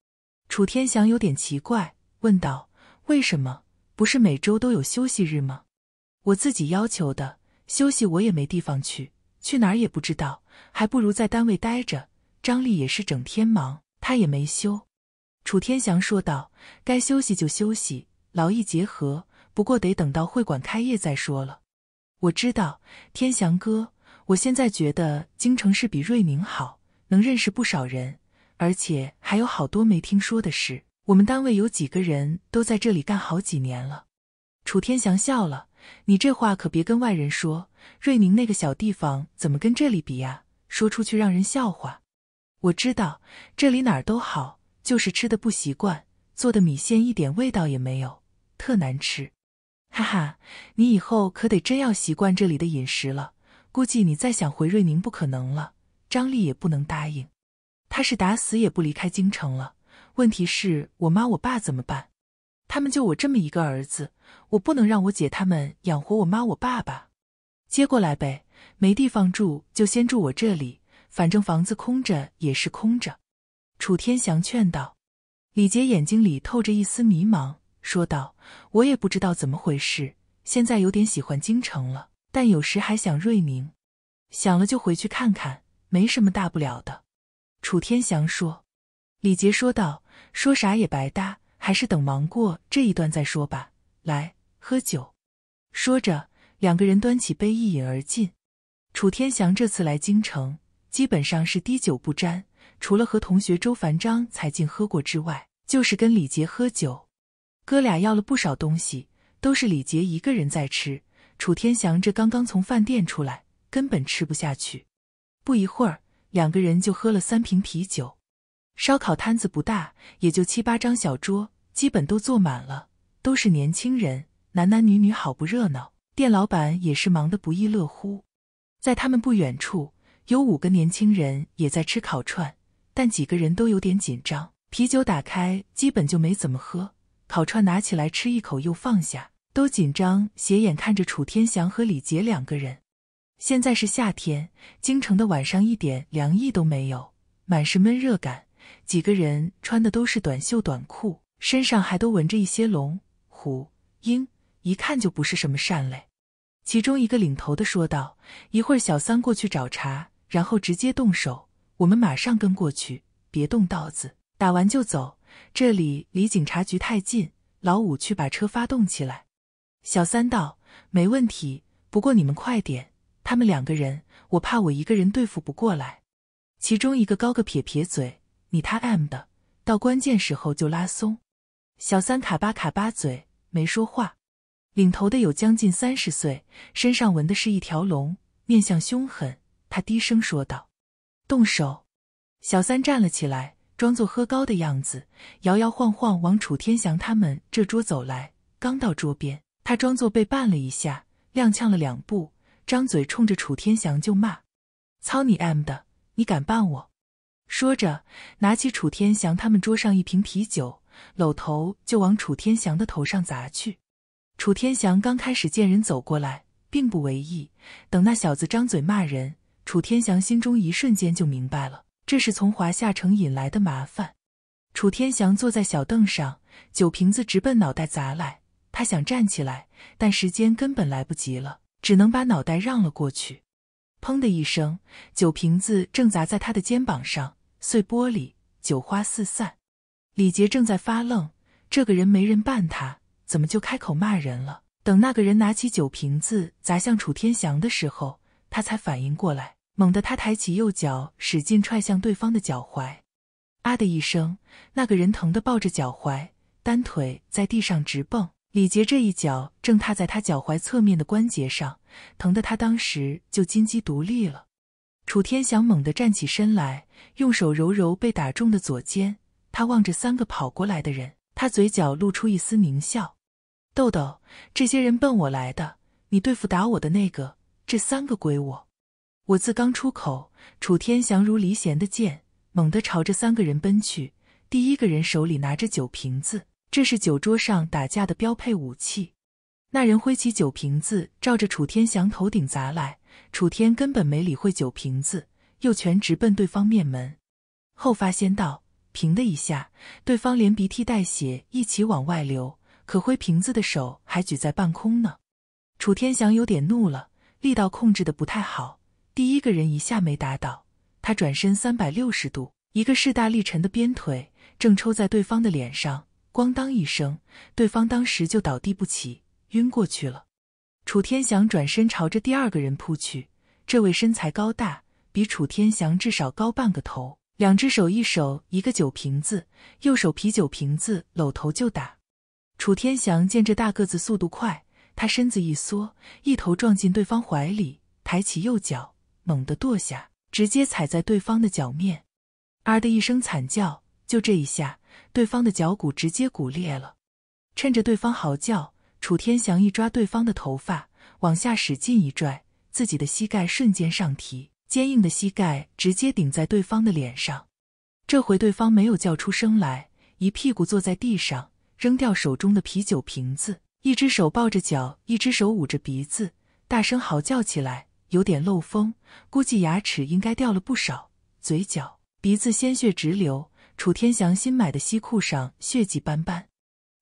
[SPEAKER 1] 楚天祥有点奇怪，问道：“为什么？不是每周都有休息日吗？”“我自己要求的休息，我也没地方去，去哪儿也不知道，还不如在单位待着。”张丽也是整天忙，她也没休。楚天祥说道：“该休息就休息，劳逸结合。不过得等到会馆开业再说了。”我知道，天祥哥。我现在觉得京城是比瑞宁好，能认识不少人，而且还有好多没听说的事。我们单位有几个人都在这里干好几年了。楚天祥笑了：“你这话可别跟外人说，瑞宁那个小地方怎么跟这里比呀？说出去让人笑话。”我知道这里哪儿都好，就是吃的不习惯，做的米线一点味道也没有，特难吃。哈哈，你以后可得真要习惯这里的饮食了。估计你再想回瑞宁不可能了，张丽也不能答应，他是打死也不离开京城了。问题是我妈我爸怎么办？他们就我这么一个儿子，我不能让我姐他们养活我妈我爸爸。接过来呗，没地方住就先住我这里，反正房子空着也是空着。楚天祥劝道。李杰眼睛里透着一丝迷茫，说道：“我也不知道怎么回事，现在有点喜欢京城了。”但有时还想瑞宁，想了就回去看看，没什么大不了的。”楚天祥说。李杰说道：“说啥也白搭，还是等忙过这一段再说吧。”来喝酒，说着，两个人端起杯一饮而尽。楚天祥这次来京城，基本上是滴酒不沾，除了和同学周凡、章才进喝过之外，就是跟李杰喝酒。哥俩要了不少东西，都是李杰一个人在吃。楚天祥这刚刚从饭店出来，根本吃不下去。不一会儿，两个人就喝了三瓶啤酒。烧烤摊子不大，也就七八张小桌，基本都坐满了，都是年轻人，男男女女，好不热闹。店老板也是忙得不亦乐乎。在他们不远处，有五个年轻人也在吃烤串，但几个人都有点紧张。啤酒打开，基本就没怎么喝。烤串拿起来吃一口，又放下。都紧张，斜眼看着楚天祥和李杰两个人。现在是夏天，京城的晚上一点凉意都没有，满是闷热感。几个人穿的都是短袖短裤，身上还都纹着一些龙、虎、鹰，一看就不是什么善类。其中一个领头的说道：“一会儿小三过去找茬，然后直接动手，我们马上跟过去，别动刀子，打完就走。这里离警察局太近，老五去把车发动起来。”小三道：“没问题，不过你们快点，他们两个人，我怕我一个人对付不过来。”其中一个高个撇撇嘴：“你他 M 的，到关键时候就拉松。”小三卡巴卡巴嘴，没说话。领头的有将近三十岁，身上纹的是一条龙，面相凶狠。他低声说道：“动手。”小三站了起来，装作喝高的样子，摇摇晃晃往楚天祥他们这桌走来。刚到桌边。他装作被绊了一下，踉跄了两步，张嘴冲着楚天祥就骂：“操你 M 的！你敢绊我！”说着，拿起楚天祥他们桌上一瓶啤酒，搂头就往楚天祥的头上砸去。楚天祥刚开始见人走过来，并不为意。等那小子张嘴骂人，楚天祥心中一瞬间就明白了，这是从华夏城引来的麻烦。楚天祥坐在小凳上，酒瓶子直奔脑袋砸来。他想站起来，但时间根本来不及了，只能把脑袋让了过去。砰的一声，酒瓶子正砸在他的肩膀上，碎玻璃、酒花四散。李杰正在发愣，这个人没人办他，怎么就开口骂人了？等那个人拿起酒瓶子砸向楚天祥的时候，他才反应过来，猛地他抬起右脚，使劲踹向对方的脚踝。啊的一声，那个人疼得抱着脚踝，单腿在地上直蹦。李杰这一脚正踏在他脚踝侧面的关节上，疼得他当时就金鸡独立了。楚天翔猛地站起身来，用手揉揉被打中的左肩，他望着三个跑过来的人，他嘴角露出一丝狞笑：“豆豆，这些人奔我来的，你对付打我的那个，这三个归我。”我字刚出口，楚天祥如离弦的箭，猛地朝着三个人奔去。第一个人手里拿着酒瓶子。这是酒桌上打架的标配武器。那人挥起酒瓶子，照着楚天翔头顶砸来。楚天根本没理会酒瓶子，右拳直奔对方面门，后发先到。平的一下，对方连鼻涕带血一起往外流，可挥瓶子的手还举在半空呢。楚天翔有点怒了，力道控制的不太好，第一个人一下没打倒，他转身三百六十度，一个势大力沉的鞭腿正抽在对方的脸上。咣当一声，对方当时就倒地不起，晕过去了。楚天祥转身朝着第二个人扑去，这位身材高大，比楚天祥至少高半个头，两只手一手一个酒瓶子，右手啤酒瓶子搂头就打。楚天祥见这大个子速度快，他身子一缩，一头撞进对方怀里，抬起右脚猛地跺下，直接踩在对方的脚面。啊的一声惨叫，就这一下。对方的脚骨直接骨裂了，趁着对方嚎叫，楚天翔一抓对方的头发，往下使劲一拽，自己的膝盖瞬间上提，坚硬的膝盖直接顶在对方的脸上。这回对方没有叫出声来，一屁股坐在地上，扔掉手中的啤酒瓶子，一只手抱着脚，一只手捂着鼻子，大声嚎叫起来，有点漏风，估计牙齿应该掉了不少，嘴角、鼻子鲜血直流。楚天祥新买的西裤上血迹斑斑，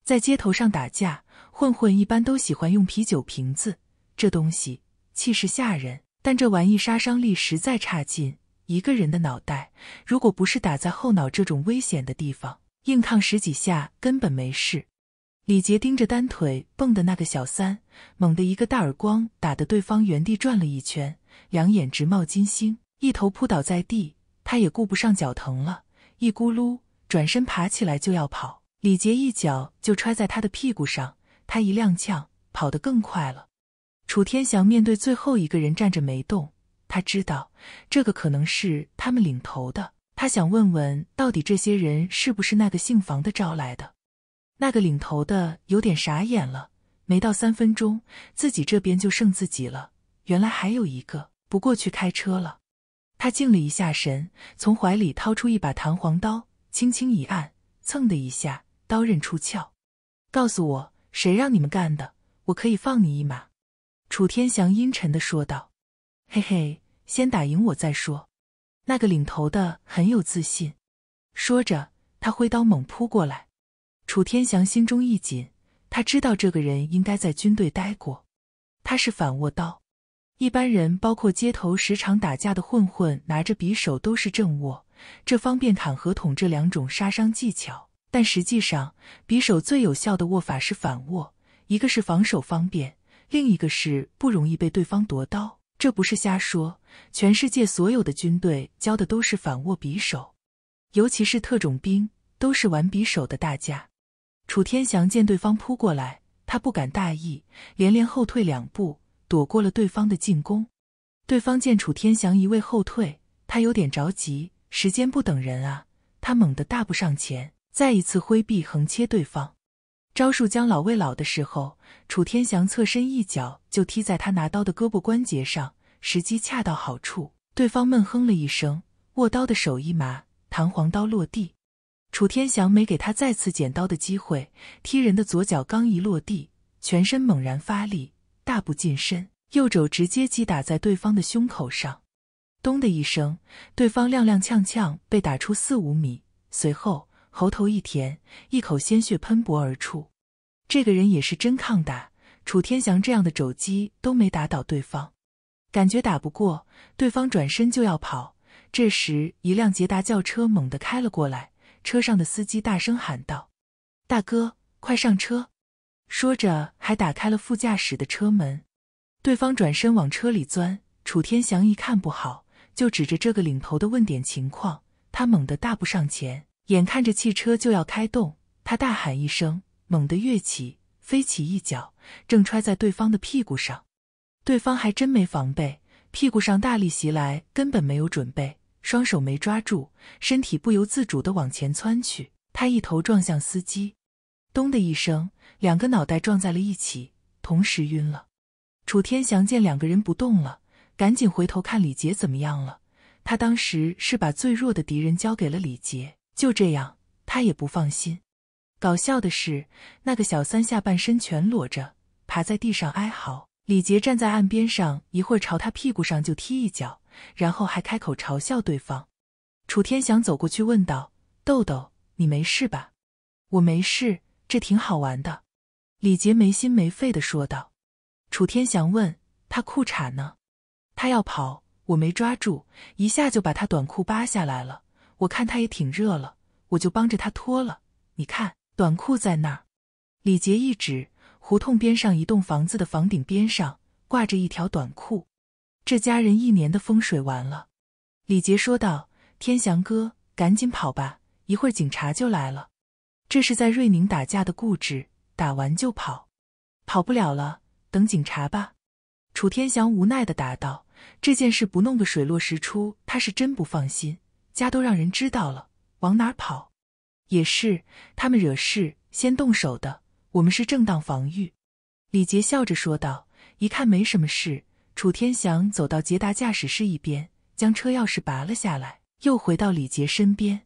[SPEAKER 1] 在街头上打架，混混一般都喜欢用啤酒瓶子，这东西气势吓人，但这玩意杀伤力实在差劲。一个人的脑袋，如果不是打在后脑这种危险的地方，硬抗十几下根本没事。李杰盯着单腿蹦的那个小三，猛地一个大耳光，打得对方原地转了一圈，两眼直冒金星，一头扑倒在地，他也顾不上脚疼了。一咕噜转身爬起来就要跑，李杰一脚就踹在他的屁股上，他一踉跄，跑得更快了。楚天祥面对最后一个人站着没动，他知道这个可能是他们领头的，他想问问到底这些人是不是那个姓房的招来的。那个领头的有点傻眼了，没到三分钟，自己这边就剩自己了，原来还有一个不过去开车了。他静了一下神，从怀里掏出一把弹簧刀，轻轻一按，蹭的一下，刀刃出鞘。告诉我，谁让你们干的？我可以放你一马。”楚天祥阴沉的说道。“嘿嘿，先打赢我再说。”那个领头的很有自信，说着，他挥刀猛扑过来。楚天祥心中一紧，他知道这个人应该在军队待过，他是反握刀。一般人，包括街头时常打架的混混，拿着匕首都是正握，这方便砍和捅这两种杀伤技巧。但实际上，匕首最有效的握法是反握，一个是防守方便，另一个是不容易被对方夺刀。这不是瞎说，全世界所有的军队教的都是反握匕首，尤其是特种兵都是玩匕首的大家。楚天翔见对方扑过来，他不敢大意，连连后退两步。躲过了对方的进攻，对方见楚天翔一味后退，他有点着急。时间不等人啊！他猛地大步上前，再一次挥臂横切对方。招数将老未老的时候，楚天翔侧身一脚就踢在他拿刀的胳膊关节上，时机恰到好处。对方闷哼了一声，握刀的手一麻，弹簧刀落地。楚天翔没给他再次捡刀的机会，踢人的左脚刚一落地，全身猛然发力。大步近身，右肘直接击打在对方的胸口上，咚的一声，对方踉踉跄跄被打出四五米，随后喉头一甜，一口鲜血喷薄而出。这个人也是真抗打，楚天祥这样的肘击都没打倒对方。感觉打不过，对方转身就要跑，这时一辆捷达轿车猛地开了过来，车上的司机大声喊道：“大哥，快上车！”说着，还打开了副驾驶的车门。对方转身往车里钻，楚天祥一看不好，就指着这个领头的问点情况。他猛地大步上前，眼看着汽车就要开动，他大喊一声，猛地跃起，飞起一脚，正踹在对方的屁股上。对方还真没防备，屁股上大力袭来，根本没有准备，双手没抓住，身体不由自主的往前窜去，他一头撞向司机。咚的一声，两个脑袋撞在了一起，同时晕了。楚天祥见两个人不动了，赶紧回头看李杰怎么样了。他当时是把最弱的敌人交给了李杰，就这样他也不放心。搞笑的是，那个小三下半身全裸着，趴在地上哀嚎。李杰站在岸边上，一会儿朝他屁股上就踢一脚，然后还开口嘲笑对方。楚天祥走过去问道：“豆豆，你没事吧？”“我没事。”这挺好玩的，李杰没心没肺的说道。楚天祥问他：“裤衩呢？”他要跑，我没抓住，一下就把他短裤扒下来了。我看他也挺热了，我就帮着他脱了。你看，短裤在那儿。李杰一指，胡同边上一栋房子的房顶边上挂着一条短裤。这家人一年的风水完了。李杰说道：“天祥哥，赶紧跑吧，一会儿警察就来了。”这是在瑞宁打架的固执，打完就跑，跑不了了，等警察吧。楚天祥无奈的答道：“这件事不弄个水落石出，他是真不放心。家都让人知道了，往哪跑？也是他们惹事先动手的，我们是正当防御。”李杰笑着说道。一看没什么事，楚天祥走到捷达驾驶室一边，将车钥匙拔了下来，又回到李杰身边。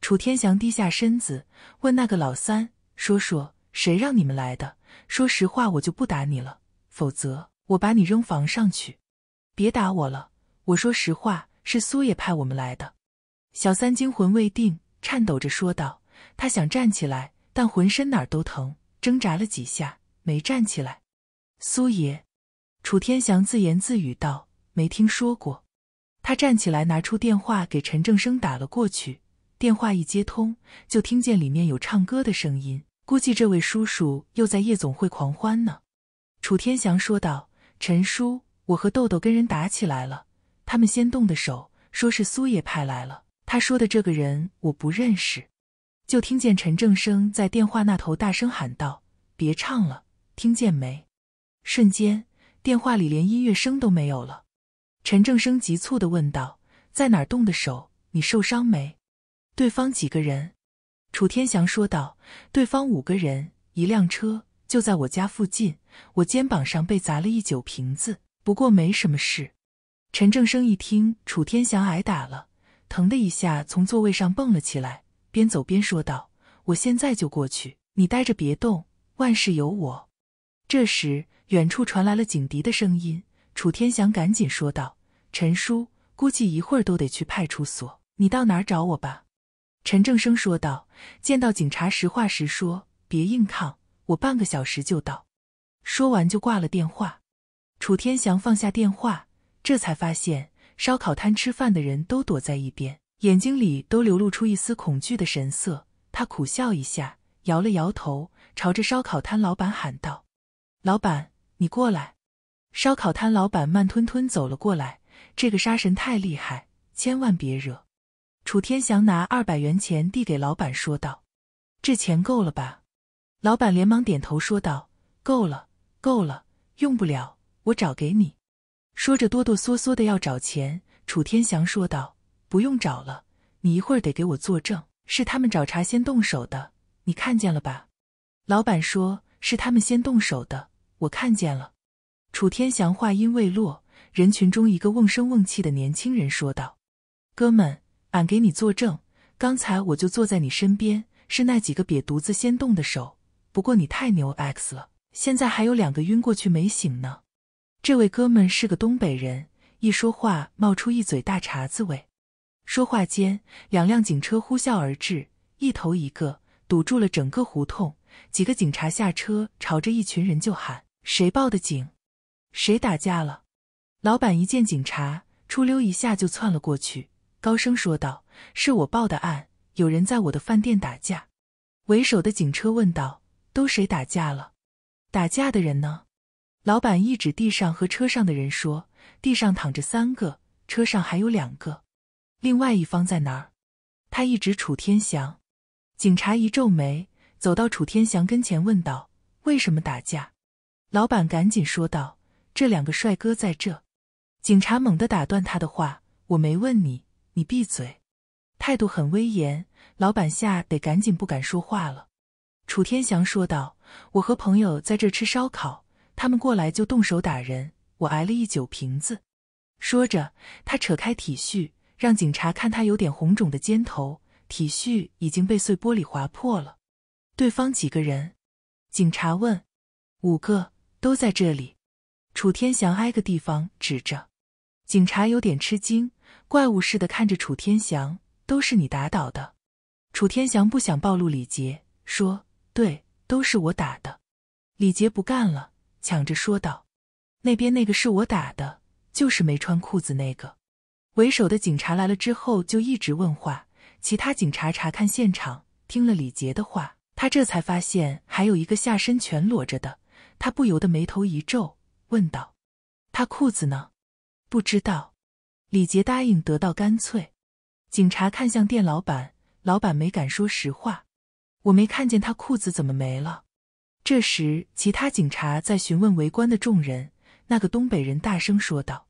[SPEAKER 1] 楚天祥低下身子，问那个老三：“说说，谁让你们来的？说实话，我就不打你了，否则我把你扔房上去。”“别打我了，我说实话，是苏爷派我们来的。”小三惊魂未定，颤抖着说道。他想站起来，但浑身哪儿都疼，挣扎了几下没站起来。苏爷，楚天祥自言自语道：“没听说过。”他站起来，拿出电话给陈正生打了过去。电话一接通，就听见里面有唱歌的声音，估计这位叔叔又在夜总会狂欢呢。楚天祥说道：“陈叔，我和豆豆跟人打起来了，他们先动的手，说是苏爷派来了。他说的这个人我不认识。”就听见陈正生在电话那头大声喊道：“别唱了，听见没？”瞬间，电话里连音乐声都没有了。陈正生急促的问道：“在哪儿动的手？你受伤没？”对方几个人，楚天祥说道：“对方五个人，一辆车，就在我家附近。我肩膀上被砸了一酒瓶子，不过没什么事。”陈正生一听楚天祥挨打了，疼的一下从座位上蹦了起来，边走边说道：“我现在就过去，你待着别动，万事有我。”这时，远处传来了警笛的声音。楚天祥赶紧说道：“陈叔，估计一会儿都得去派出所，你到哪儿找我吧。”陈正生说道：“见到警察，实话实说，别硬抗，我半个小时就到。”说完就挂了电话。楚天祥放下电话，这才发现烧烤摊吃饭的人都躲在一边，眼睛里都流露出一丝恐惧的神色。他苦笑一下，摇了摇头，朝着烧烤摊老板喊道：“老板，你过来。”烧烤摊老板慢吞吞走了过来。这个杀神太厉害，千万别惹。楚天祥拿二百元钱递给老板，说道：“这钱够了吧？”老板连忙点头，说道：“够了，够了，用不了，我找给你。”说着哆哆嗦嗦的要找钱。楚天祥说道：“不用找了，你一会儿得给我作证，是他们找茬先动手的，你看见了吧？”老板说：“是他们先动手的，我看见了。”楚天祥话音未落，人群中一个瓮声瓮气的年轻人说道：“哥们。”俺给你作证，刚才我就坐在你身边，是那几个瘪犊子先动的手。不过你太牛 x 了，现在还有两个晕过去没醒呢。这位哥们是个东北人，一说话冒出一嘴大碴子味。说话间，两辆警车呼啸而至，一头一个堵住了整个胡同。几个警察下车，朝着一群人就喊：“谁报的警？谁打架了？”老板一见警察，出溜一下就窜了过去。高声说道：“是我报的案，有人在我的饭店打架。”为首的警车问道：“都谁打架了？打架的人呢？”老板一指地上和车上的人说：“地上躺着三个，车上还有两个。另外一方在哪儿？”他一指楚天祥。警察一皱眉，走到楚天祥跟前问道：“为什么打架？”老板赶紧说道：“这两个帅哥在这。”警察猛地打断他的话：“我没问你。”你闭嘴，态度很威严。老板吓得赶紧不敢说话了。楚天祥说道：“我和朋友在这吃烧烤，他们过来就动手打人，我挨了一酒瓶子。”说着，他扯开体恤，让警察看他有点红肿的肩头，体恤已经被碎玻璃划破了。对方几个人？警察问。五个都在这里。楚天祥挨个地方指着。警察有点吃惊。怪物似的看着楚天翔，都是你打倒的。楚天翔不想暴露李杰，说：“对，都是我打的。”李杰不干了，抢着说道：“那边那个是我打的，就是没穿裤子那个。”为首的警察来了之后，就一直问话。其他警察查看现场，听了李杰的话，他这才发现还有一个下身全裸着的，他不由得眉头一皱，问道：“他裤子呢？”“不知道。”李杰答应得到干脆，警察看向店老板，老板没敢说实话。我没看见他裤子怎么没了。这时，其他警察在询问围观的众人。那个东北人大声说道：“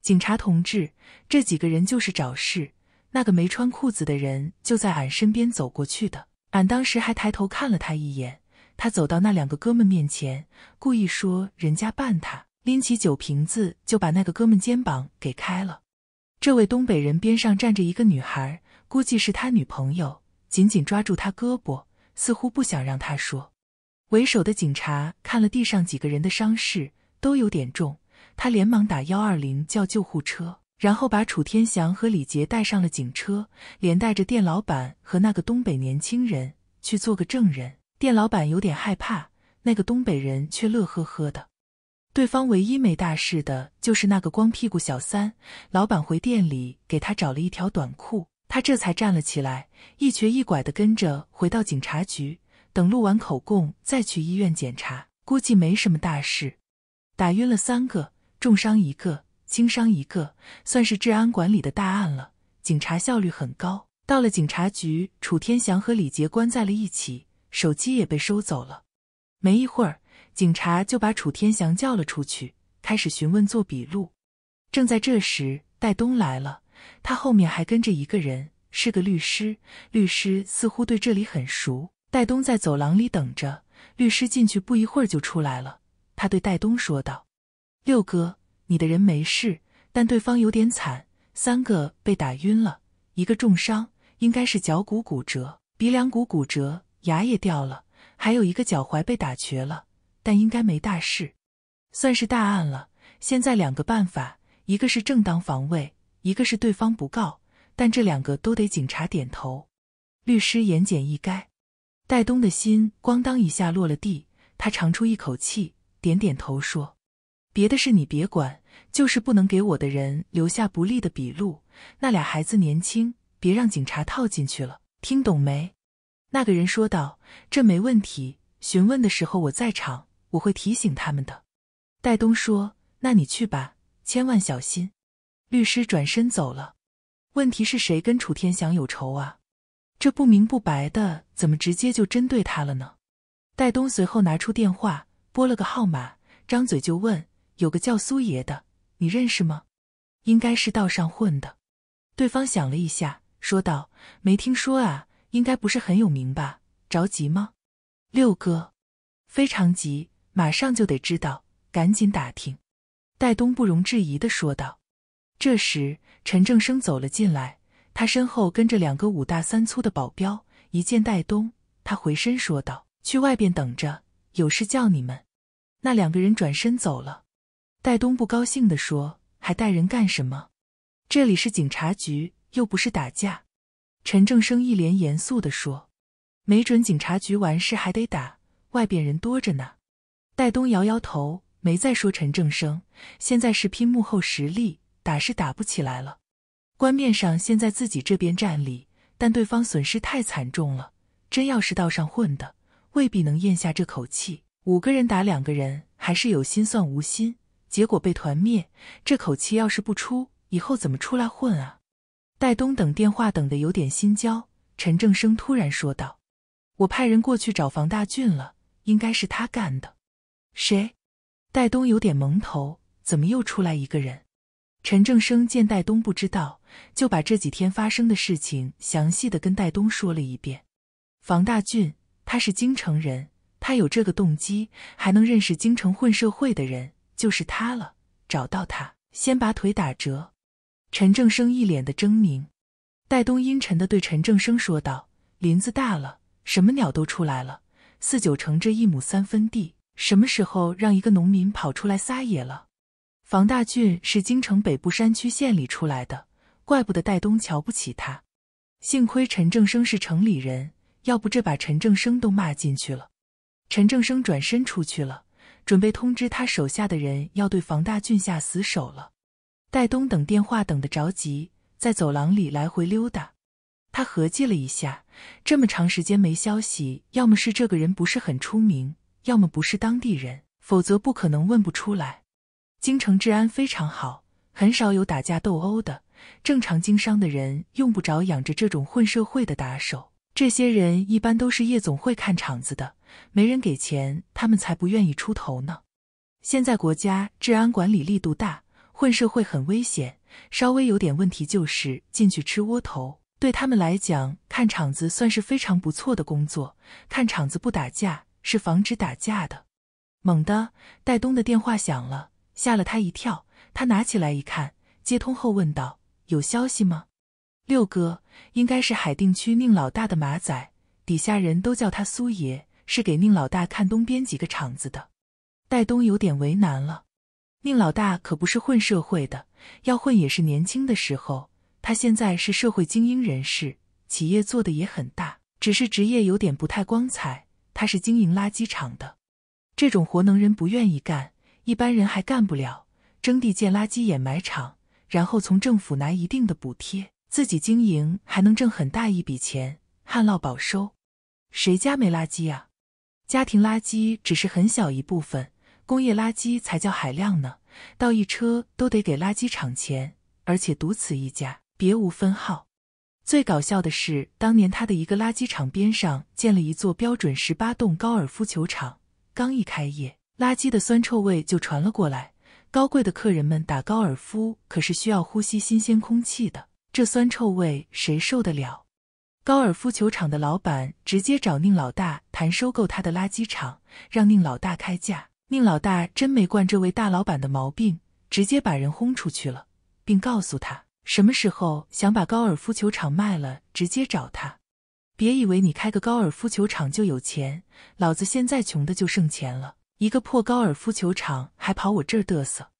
[SPEAKER 1] 警察同志，这几个人就是找事。那个没穿裤子的人就在俺身边走过去的，俺当时还抬头看了他一眼。他走到那两个哥们面前，故意说人家绊他，拎起酒瓶子就把那个哥们肩膀给开了。”这位东北人边上站着一个女孩，估计是他女朋友，紧紧抓住他胳膊，似乎不想让他说。为首的警察看了地上几个人的伤势，都有点重，他连忙打幺二零叫救护车，然后把楚天祥和李杰带上了警车，连带着店老板和那个东北年轻人去做个证人。店老板有点害怕，那个东北人却乐呵呵的。对方唯一没大事的，就是那个光屁股小三。老板回店里给他找了一条短裤，他这才站了起来，一瘸一拐的跟着回到警察局。等录完口供，再去医院检查，估计没什么大事。打晕了三个，重伤一个，轻伤一个，算是治安管理的大案了。警察效率很高，到了警察局，楚天祥和李杰关在了一起，手机也被收走了。没一会儿。警察就把楚天祥叫了出去，开始询问做笔录。正在这时，戴东来了，他后面还跟着一个人，是个律师。律师似乎对这里很熟。戴东在走廊里等着，律师进去不一会儿就出来了。他对戴东说道：“六哥，你的人没事，但对方有点惨，三个被打晕了，一个重伤，应该是脚骨骨折、鼻梁骨骨折，牙也掉了，还有一个脚踝被打瘸了。”但应该没大事，算是大案了。现在两个办法，一个是正当防卫，一个是对方不告，但这两个都得警察点头。律师言简意赅。戴东的心咣当一下落了地，他长出一口气，点点头说：“别的事你别管，就是不能给我的人留下不利的笔录。那俩孩子年轻，别让警察套进去了。听懂没？”那个人说道：“这没问题。询问的时候我在场。”我会提醒他们的，戴东说：“那你去吧，千万小心。”律师转身走了。问题是谁跟楚天祥有仇啊？这不明不白的，怎么直接就针对他了呢？戴东随后拿出电话，拨了个号码，张嘴就问：“有个叫苏爷的，你认识吗？”应该是道上混的。对方想了一下，说道：“没听说啊，应该不是很有名吧？着急吗？”六哥，非常急。马上就得知道，赶紧打听。”戴东不容置疑地说道。这时，陈正生走了进来，他身后跟着两个五大三粗的保镖。一见戴东，他回身说道：“去外边等着，有事叫你们。”那两个人转身走了。戴东不高兴地说：“还带人干什么？这里是警察局，又不是打架。”陈正生一脸严肃地说：“没准警察局完事还得打，外边人多着呢。”戴东摇摇头，没再说。陈正生现在是拼幕后实力，打是打不起来了。官面上现在自己这边占理，但对方损失太惨重了。真要是道上混的，未必能咽下这口气。五个人打两个人，还是有心算无心，结果被团灭。这口气要是不出，以后怎么出来混啊？戴东等电话等的有点心焦。陈正生突然说道：“我派人过去找房大俊了，应该是他干的。”谁？戴东有点蒙头，怎么又出来一个人？陈正生见戴东不知道，就把这几天发生的事情详细的跟戴东说了一遍。房大俊，他是京城人，他有这个动机，还能认识京城混社会的人，就是他了。找到他，先把腿打折。陈正生一脸的狰狞，戴东阴沉的对陈正生说道：“林子大了，什么鸟都出来了。四九城这一亩三分地。”什么时候让一个农民跑出来撒野了？房大俊是京城北部山区县里出来的，怪不得戴东瞧不起他。幸亏陈正生是城里人，要不这把陈正生都骂进去了。陈正生转身出去了，准备通知他手下的人要对房大俊下死手了。戴东等电话等得着急，在走廊里来回溜达。他合计了一下，这么长时间没消息，要么是这个人不是很出名。要么不是当地人，否则不可能问不出来。京城治安非常好，很少有打架斗殴的。正常经商的人用不着养着这种混社会的打手。这些人一般都是夜总会看场子的，没人给钱，他们才不愿意出头呢。现在国家治安管理力度大，混社会很危险，稍微有点问题就是进去吃窝头。对他们来讲，看场子算是非常不错的工作。看场子不打架。是防止打架的。猛的，戴东的电话响了，吓了他一跳。他拿起来一看，接通后问道：“有消息吗？”六哥应该是海淀区宁老大的马仔，底下人都叫他苏爷，是给宁老大看东边几个厂子的。戴东有点为难了。宁老大可不是混社会的，要混也是年轻的时候。他现在是社会精英人士，企业做的也很大，只是职业有点不太光彩。他是经营垃圾场的，这种活能人不愿意干，一般人还干不了。征地建垃圾掩埋场，然后从政府拿一定的补贴，自己经营还能挣很大一笔钱，旱涝保收。谁家没垃圾啊？家庭垃圾只是很小一部分，工业垃圾才叫海量呢，倒一车都得给垃圾厂钱，而且独此一家，别无分号。最搞笑的是，当年他的一个垃圾场边上。建了一座标准十八洞高尔夫球场，刚一开业，垃圾的酸臭味就传了过来。高贵的客人们打高尔夫可是需要呼吸新鲜空气的，这酸臭味谁受得了？高尔夫球场的老板直接找宁老大谈收购他的垃圾场，让宁老大开价。宁老大真没惯这位大老板的毛病，直接把人轰出去了，并告诉他什么时候想把高尔夫球场卖了，直接找他。别以为你开个高尔夫球场就有钱，老子现在穷的就剩钱了。一个破高尔夫球场还跑我这儿嘚瑟。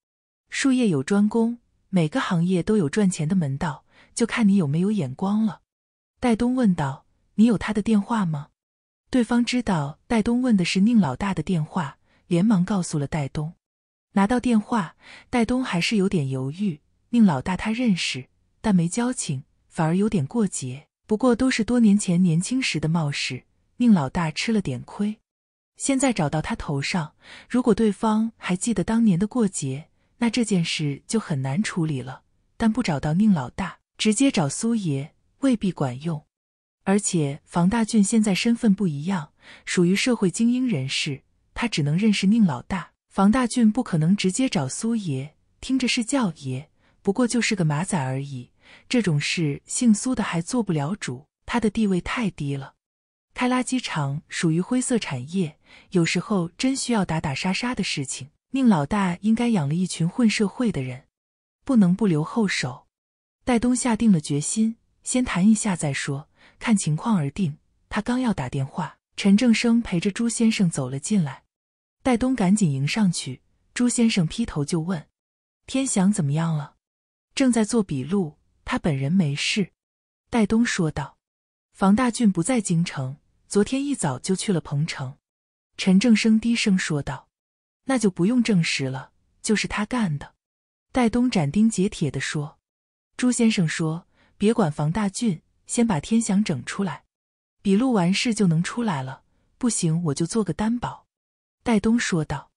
[SPEAKER 1] 术业有专攻，每个行业都有赚钱的门道，就看你有没有眼光了。戴东问道：“你有他的电话吗？”对方知道戴东问的是宁老大的电话，连忙告诉了戴东。拿到电话，戴东还是有点犹豫。宁老大他认识，但没交情，反而有点过节。不过都是多年前年轻时的冒失，宁老大吃了点亏，现在找到他头上。如果对方还记得当年的过节，那这件事就很难处理了。但不找到宁老大，直接找苏爷未必管用。而且房大俊现在身份不一样，属于社会精英人士，他只能认识宁老大。房大俊不可能直接找苏爷，听着是叫爷，不过就是个马仔而已。这种事，姓苏的还做不了主，他的地位太低了。开垃圾场属于灰色产业，有时候真需要打打杀杀的事情。宁老大应该养了一群混社会的人，不能不留后手。戴东下定了决心，先谈一下再说，看情况而定。他刚要打电话，陈正生陪着朱先生走了进来，戴东赶紧迎上去。朱先生劈头就问：“天祥怎么样了？正在做笔录。”他本人没事，戴东说道。房大俊不在京城，昨天一早就去了彭城。陈正生低声说道：“那就不用证实了，就是他干的。”戴东斩钉截铁的说：“朱先生说，别管房大俊，先把天祥整出来，笔录完事就能出来了。不行，我就做个担保。”戴东说道：“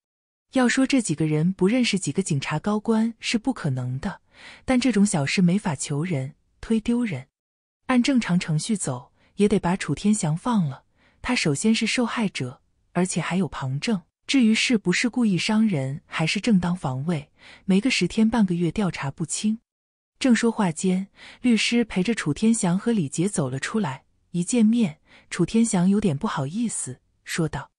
[SPEAKER 1] 要说这几个人不认识几个警察高官是不可能的。”但这种小事没法求人，忒丢人。按正常程序走，也得把楚天祥放了。他首先是受害者，而且还有旁证。至于是不是故意伤人还是正当防卫，没个十天半个月调查不清。正说话间，律师陪着楚天祥和李杰走了出来。一见面，楚天祥有点不好意思，说道：“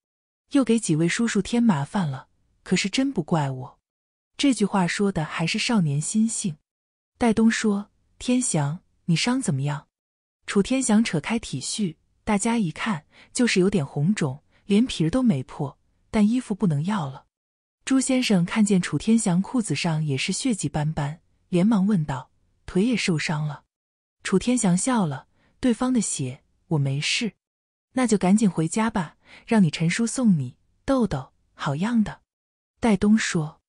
[SPEAKER 1] 又给几位叔叔添麻烦了，可是真不怪我。”这句话说的还是少年心性。戴东说：“天祥，你伤怎么样？”楚天祥扯开体恤，大家一看，就是有点红肿，连皮儿都没破，但衣服不能要了。朱先生看见楚天祥裤子上也是血迹斑斑，连忙问道：“腿也受伤了？”楚天祥笑了：“对方的血，我没事。那就赶紧回家吧，让你陈叔送你。豆豆，好样的。”戴东说。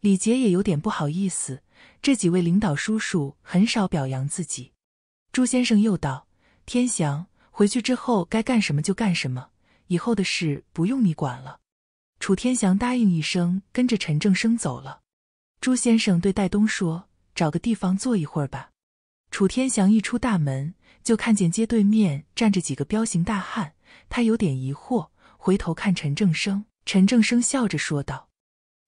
[SPEAKER 1] 李杰也有点不好意思，这几位领导叔叔很少表扬自己。朱先生又道：“天祥，回去之后该干什么就干什么，以后的事不用你管了。”楚天祥答应一声，跟着陈正生走了。朱先生对戴东说：“找个地方坐一会儿吧。”楚天祥一出大门，就看见街对面站着几个彪形大汉，他有点疑惑，回头看陈正生。陈正生笑着说道：“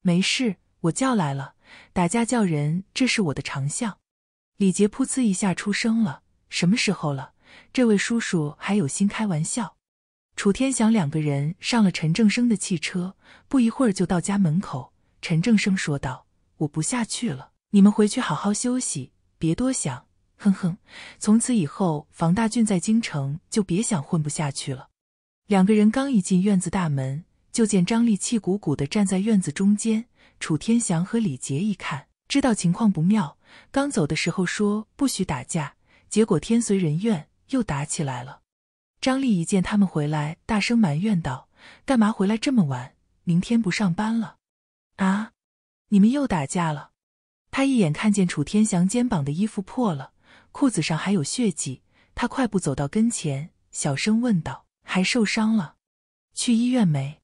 [SPEAKER 1] 没事。”我叫来了，打架叫人，这是我的长项。李杰噗呲一下出声了。什么时候了？这位叔叔还有心开玩笑？楚天翔两个人上了陈正生的汽车，不一会儿就到家门口。陈正生说道：“我不下去了，你们回去好好休息，别多想。哼哼，从此以后，房大俊在京城就别想混不下去了。”两个人刚一进院子大门，就见张丽气鼓鼓地站在院子中间。楚天祥和李杰一看，知道情况不妙。刚走的时候说不许打架，结果天随人愿，又打起来了。张丽一见他们回来，大声埋怨道：“干嘛回来这么晚？明天不上班了啊？你们又打架了？”他一眼看见楚天祥肩膀的衣服破了，裤子上还有血迹，他快步走到跟前，小声问道：“还受伤了？去医院没？”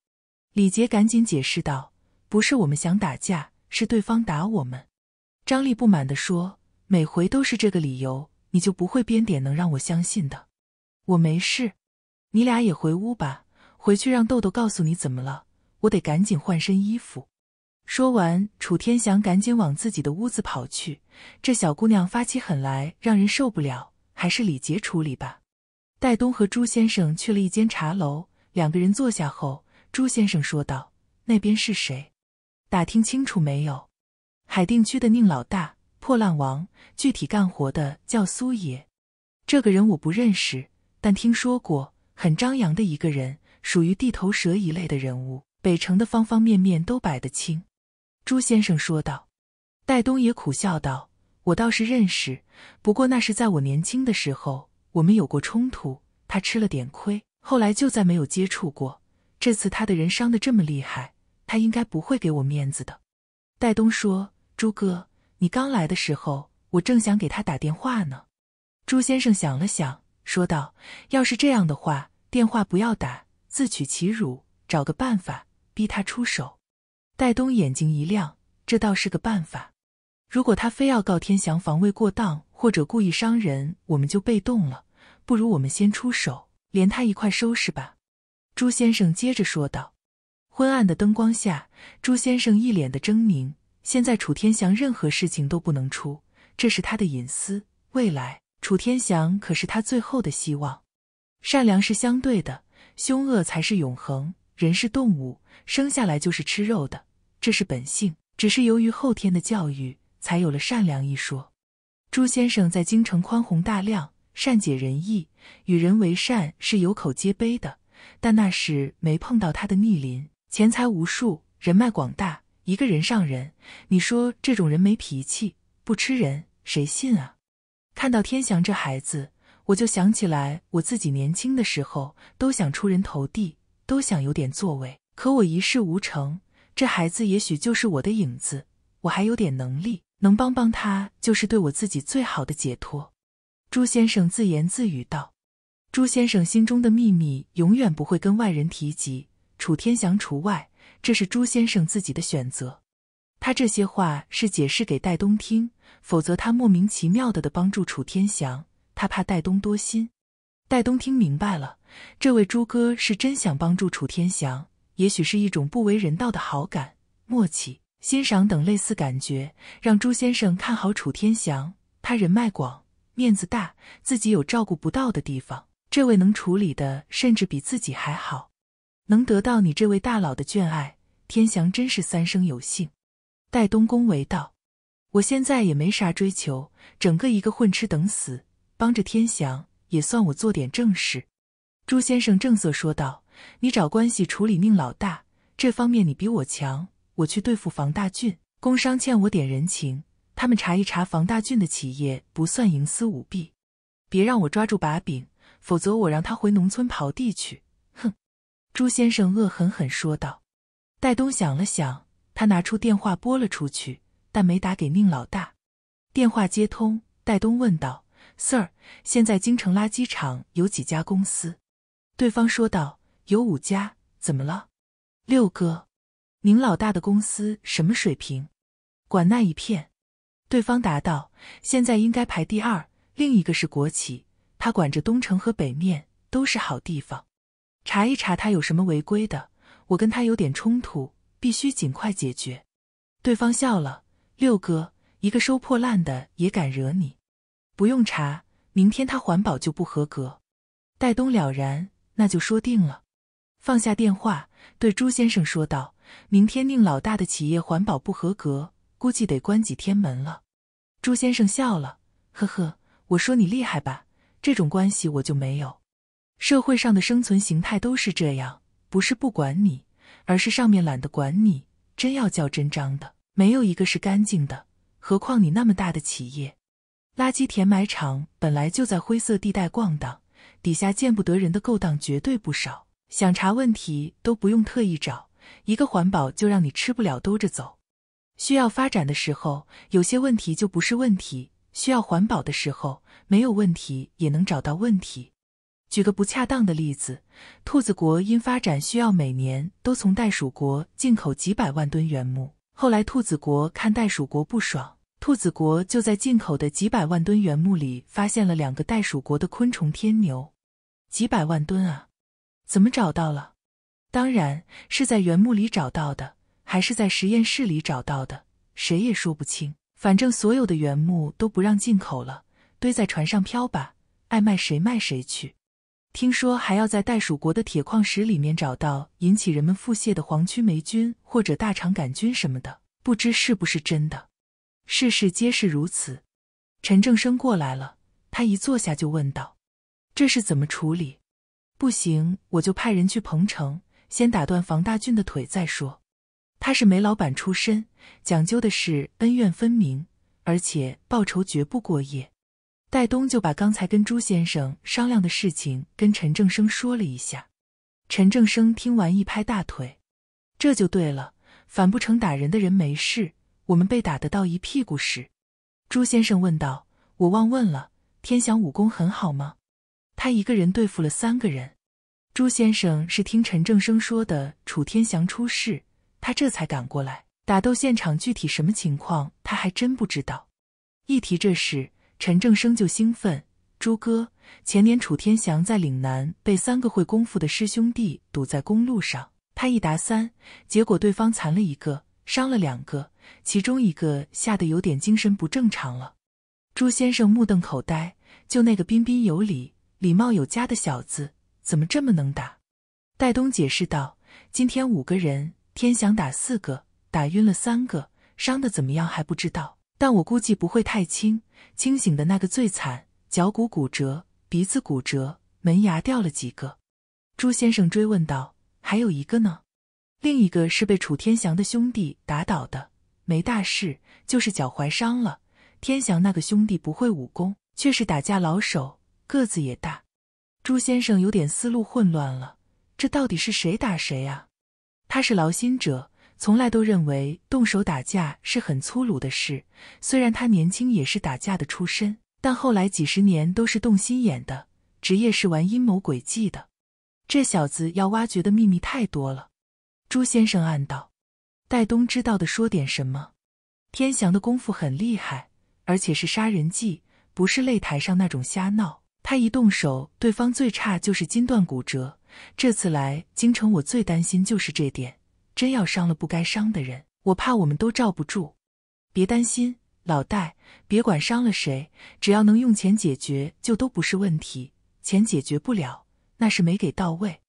[SPEAKER 1] 李杰赶紧解释道。不是我们想打架，是对方打我们。张丽不满地说：“每回都是这个理由，你就不会编点能让我相信的。”我没事，你俩也回屋吧。回去让豆豆告诉你怎么了。我得赶紧换身衣服。说完，楚天祥赶紧往自己的屋子跑去。这小姑娘发起狠来，让人受不了。还是李杰处理吧。戴东和朱先生去了一间茶楼，两个人坐下后，朱先生说道：“那边是谁？”打听清楚没有？海淀区的宁老大、破烂王，具体干活的叫苏爷，这个人我不认识，但听说过，很张扬的一个人，属于地头蛇一类的人物。北城的方方面面都摆得清。”朱先生说道。戴东也苦笑道：“我倒是认识，不过那是在我年轻的时候，我们有过冲突，他吃了点亏，后来就再没有接触过。这次他的人伤得这么厉害。”他应该不会给我面子的，戴东说：“朱哥，你刚来的时候，我正想给他打电话呢。”朱先生想了想，说道：“要是这样的话，电话不要打，自取其辱。找个办法逼他出手。”戴东眼睛一亮：“这倒是个办法。如果他非要告天祥防卫过当或者故意伤人，我们就被动了。不如我们先出手，连他一块收拾吧。”朱先生接着说道。昏暗的灯光下，朱先生一脸的狰狞。现在楚天祥任何事情都不能出，这是他的隐私。未来楚天祥可是他最后的希望。善良是相对的，凶恶才是永恒。人是动物，生下来就是吃肉的，这是本性。只是由于后天的教育，才有了善良一说。朱先生在京城宽宏大量，善解人意，与人为善是有口皆碑的。但那时没碰到他的逆鳞。钱财无数，人脉广大，一个人上人。你说这种人没脾气，不吃人，谁信啊？看到天祥这孩子，我就想起来我自己年轻的时候，都想出人头地，都想有点作为，可我一事无成。这孩子也许就是我的影子。我还有点能力，能帮帮他，就是对我自己最好的解脱。”朱先生自言自语道。朱先生心中的秘密永远不会跟外人提及。楚天祥除外，这是朱先生自己的选择。他这些话是解释给戴东听，否则他莫名其妙的的帮助楚天祥，他怕戴东多心。戴东听明白了，这位朱哥是真想帮助楚天祥，也许是一种不为人道的好感、默契、欣赏等类似感觉，让朱先生看好楚天祥。他人脉广，面子大，自己有照顾不到的地方，这位能处理的，甚至比自己还好。能得到你这位大佬的眷爱，天祥真是三生有幸。戴东恭维道：“我现在也没啥追求，整个一个混吃等死，帮着天祥也算我做点正事。”朱先生正色说道：“你找关系处理宁老大这方面，你比我强。我去对付房大俊，工商欠我点人情，他们查一查房大俊的企业，不算营私舞弊。别让我抓住把柄，否则我让他回农村刨地去。”朱先生恶狠狠说道：“戴东想了想，他拿出电话拨了出去，但没打给宁老大。电话接通，戴东问道：‘Sir，现在京城垃圾场有几家公司？’对方说道：‘有五家。’怎么了？六哥，宁老大的公司什么水平？管那一片？对方答道：‘现在应该排第二，另一个是国企，他管着东城和北面，都是好地方。’”查一查他有什么违规的，我跟他有点冲突，必须尽快解决。对方笑了：“六哥，一个收破烂的也敢惹你？不用查，明天他环保就不合格。”戴东了然，那就说定了。放下电话，对朱先生说道：“明天宁老大的企业环保不合格，估计得关几天门了。”朱先生笑了：“呵呵，我说你厉害吧，这种关系我就没有。”社会上的生存形态都是这样，不是不管你，而是上面懒得管你。真要较真章的，没有一个是干净的。何况你那么大的企业，垃圾填埋场本来就在灰色地带逛荡，底下见不得人的勾当绝对不少。想查问题都不用特意找，一个环保就让你吃不了兜着走。需要发展的时候，有些问题就不是问题；需要环保的时候，没有问题也能找到问题。举个不恰当的例子，兔子国因发展需要，每年都从袋鼠国进口几百万吨原木。后来兔子国看袋鼠国不爽，兔子国就在进口的几百万吨原木里发现了两个袋鼠国的昆虫天牛。几百万吨啊，怎么找到了？当然是在原木里找到的，还是在实验室里找到的？谁也说不清。反正所有的原木都不让进口了，堆在船上漂吧，爱卖谁卖谁去。听说还要在袋鼠国的铁矿石里面找到引起人们腹泻的黄曲霉菌或者大肠杆菌什么的，不知是不是真的。事事皆是如此。陈正生过来了，他一坐下就问道：“这是怎么处理？”不行，我就派人去彭城，先打断房大俊的腿再说。他是煤老板出身，讲究的是恩怨分明，而且报仇绝不过夜。戴东就把刚才跟朱先生商量的事情跟陈正生说了一下，陈正生听完一拍大腿，这就对了，反不成打人的人没事，我们被打得到一屁股屎。朱先生问道：“我忘问了，天祥武功很好吗？他一个人对付了三个人。”朱先生是听陈正生说的，楚天祥出事，他这才赶过来。打斗现场具体什么情况，他还真不知道。一提这事。陈正生就兴奋，朱哥，前年楚天祥在岭南被三个会功夫的师兄弟堵在公路上，他一打三，结果对方残了一个，伤了两个，其中一个吓得有点精神不正常了。朱先生目瞪口呆，就那个彬彬有礼、礼貌有加的小子，怎么这么能打？戴东解释道：“今天五个人，天祥打四个，打晕了三个，伤的怎么样还不知道，但我估计不会太轻。”清醒的那个最惨，脚骨骨折，鼻子骨折，门牙掉了几个。朱先生追问道：“还有一个呢？另一个是被楚天祥的兄弟打倒的，没大事，就是脚踝伤了。天祥那个兄弟不会武功，却是打架老手，个子也大。”朱先生有点思路混乱了，这到底是谁打谁啊？他是劳心者。从来都认为动手打架是很粗鲁的事，虽然他年轻也是打架的出身，但后来几十年都是动心眼的职业，是玩阴谋诡计的。这小子要挖掘的秘密太多了，朱先生暗道。戴东知道的，说点什么。天翔的功夫很厉害，而且是杀人技，不是擂台上那种瞎闹。他一动手，对方最差就是筋断骨折。这次来京城，我最担心就是这点。真要伤了不该伤的人，我怕我们都罩不住。别担心，老戴，别管伤了谁，只要能用钱解决，就都不是问题。钱解决不了，那是没给到位。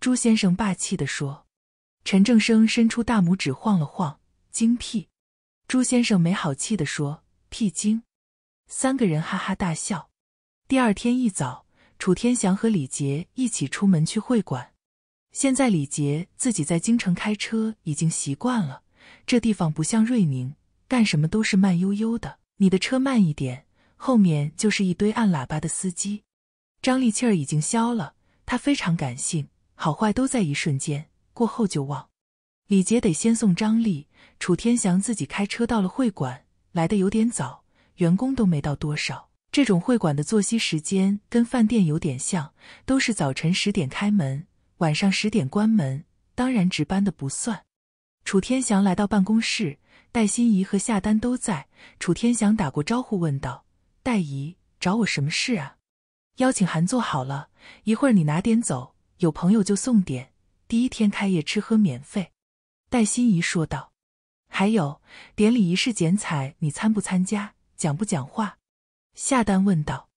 [SPEAKER 1] 朱先生霸气的说。陈正生伸出大拇指晃了晃，精辟。朱先生没好气的说，屁精。三个人哈哈大笑。第二天一早，楚天祥和李杰一起出门去会馆。现在李杰自己在京城开车已经习惯了，这地方不像瑞宁，干什么都是慢悠悠的。你的车慢一点，后面就是一堆按喇叭的司机。张丽气儿已经消了，他非常感性，好坏都在一瞬间，过后就忘。李杰得先送张丽，楚天祥自己开车到了会馆，来的有点早，员工都没到多少。这种会馆的作息时间跟饭店有点像，都是早晨十点开门。晚上十点关门，当然值班的不算。楚天祥来到办公室，戴欣怡和夏丹都在。楚天祥打过招呼，问道：“戴姨，找我什么事啊？”邀请函做好了，一会儿你拿点走，有朋友就送点。第一天开业，吃喝免费。”戴欣怡说道。“还有，典礼仪式剪彩，你参不参加？讲不讲话？”夏丹问道。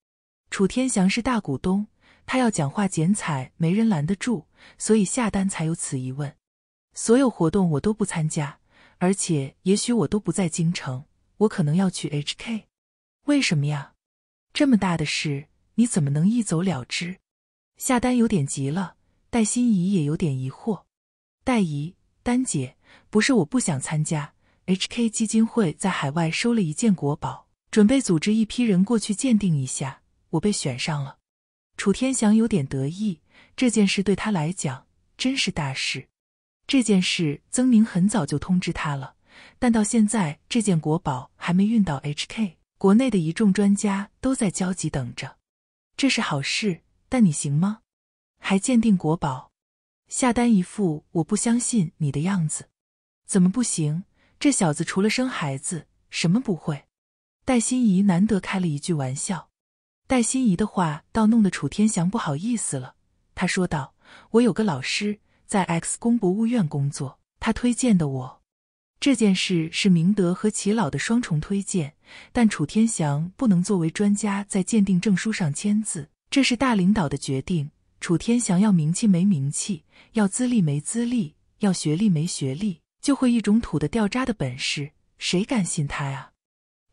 [SPEAKER 1] 楚天祥是大股东。他要讲话剪彩，没人拦得住，所以下单才有此疑问。所有活动我都不参加，而且也许我都不在京城，我可能要去 H K。为什么呀？这么大的事，你怎么能一走了之？下单有点急了，戴心怡也有点疑惑。戴姨，丹姐，不是我不想参加。H K 基金会在海外收了一件国宝，准备组织一批人过去鉴定一下，我被选上了。楚天祥有点得意，这件事对他来讲真是大事。这件事曾明很早就通知他了，但到现在这件国宝还没运到 H K，国内的一众专家都在焦急等着。这是好事，但你行吗？还鉴定国宝？下单一副，我不相信你的样子。怎么不行？这小子除了生孩子，什么不会？戴心怡难得开了一句玩笑。戴心怡的话倒弄得楚天翔不好意思了。他说道：“我有个老师在 X 公博物院工作，他推荐的我。这件事是明德和齐老的双重推荐，但楚天祥不能作为专家在鉴定证书上签字，这是大领导的决定。楚天祥要名气没名气，要资历没资历，要学历没学历，就会一种土的掉渣的本事，谁敢信他呀？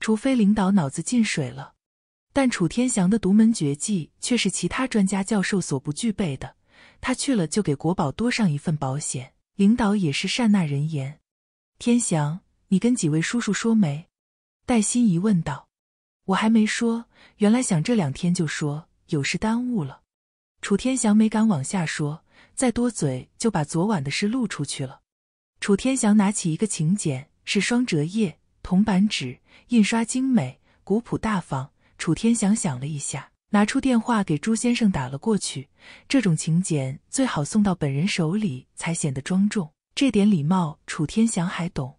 [SPEAKER 1] 除非领导脑子进水了。”但楚天祥的独门绝技却是其他专家教授所不具备的。他去了就给国宝多上一份保险。领导也是善纳人言。天祥，你跟几位叔叔说没？戴心怡问道。我还没说，原来想这两天就说，有事耽误了。楚天祥没敢往下说，再多嘴就把昨晚的事露出去了。楚天祥拿起一个请柬，是双折页，铜版纸印刷精美，古朴大方。楚天祥想了一下，拿出电话给朱先生打了过去。这种请柬最好送到本人手里才显得庄重，这点礼貌楚天祥还懂。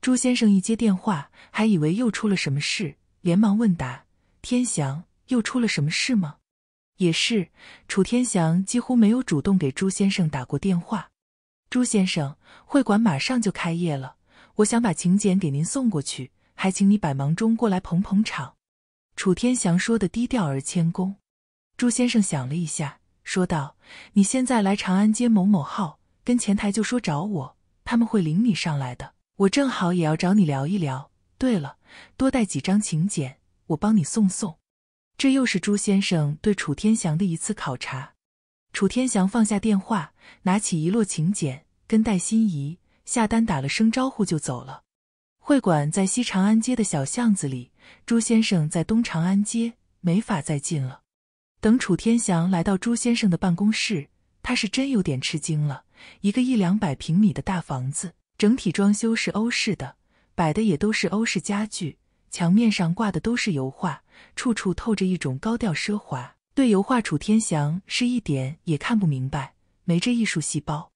[SPEAKER 1] 朱先生一接电话，还以为又出了什么事，连忙问答：“天祥，又出了什么事吗？”也是，楚天祥几乎没有主动给朱先生打过电话。朱先生，会馆马上就开业了，我想把请柬给您送过去，还请你百忙中过来捧捧场。楚天祥说的低调而谦恭，朱先生想了一下，说道：“你现在来长安街某某号，跟前台就说找我，他们会领你上来的。我正好也要找你聊一聊。对了，多带几张请柬，我帮你送送。”这又是朱先生对楚天祥的一次考察。楚天祥放下电话，拿起一摞请柬，跟戴心怡、下单，打了声招呼就走了。会馆在西长安街的小巷子里。朱先生在东长安街没法再进了。等楚天祥来到朱先生的办公室，他是真有点吃惊了。一个一两百平米的大房子，整体装修是欧式的，摆的也都是欧式家具，墙面上挂的都是油画，处处透着一种高调奢华。对油画，楚天祥是一点也看不明白，没这艺术细胞。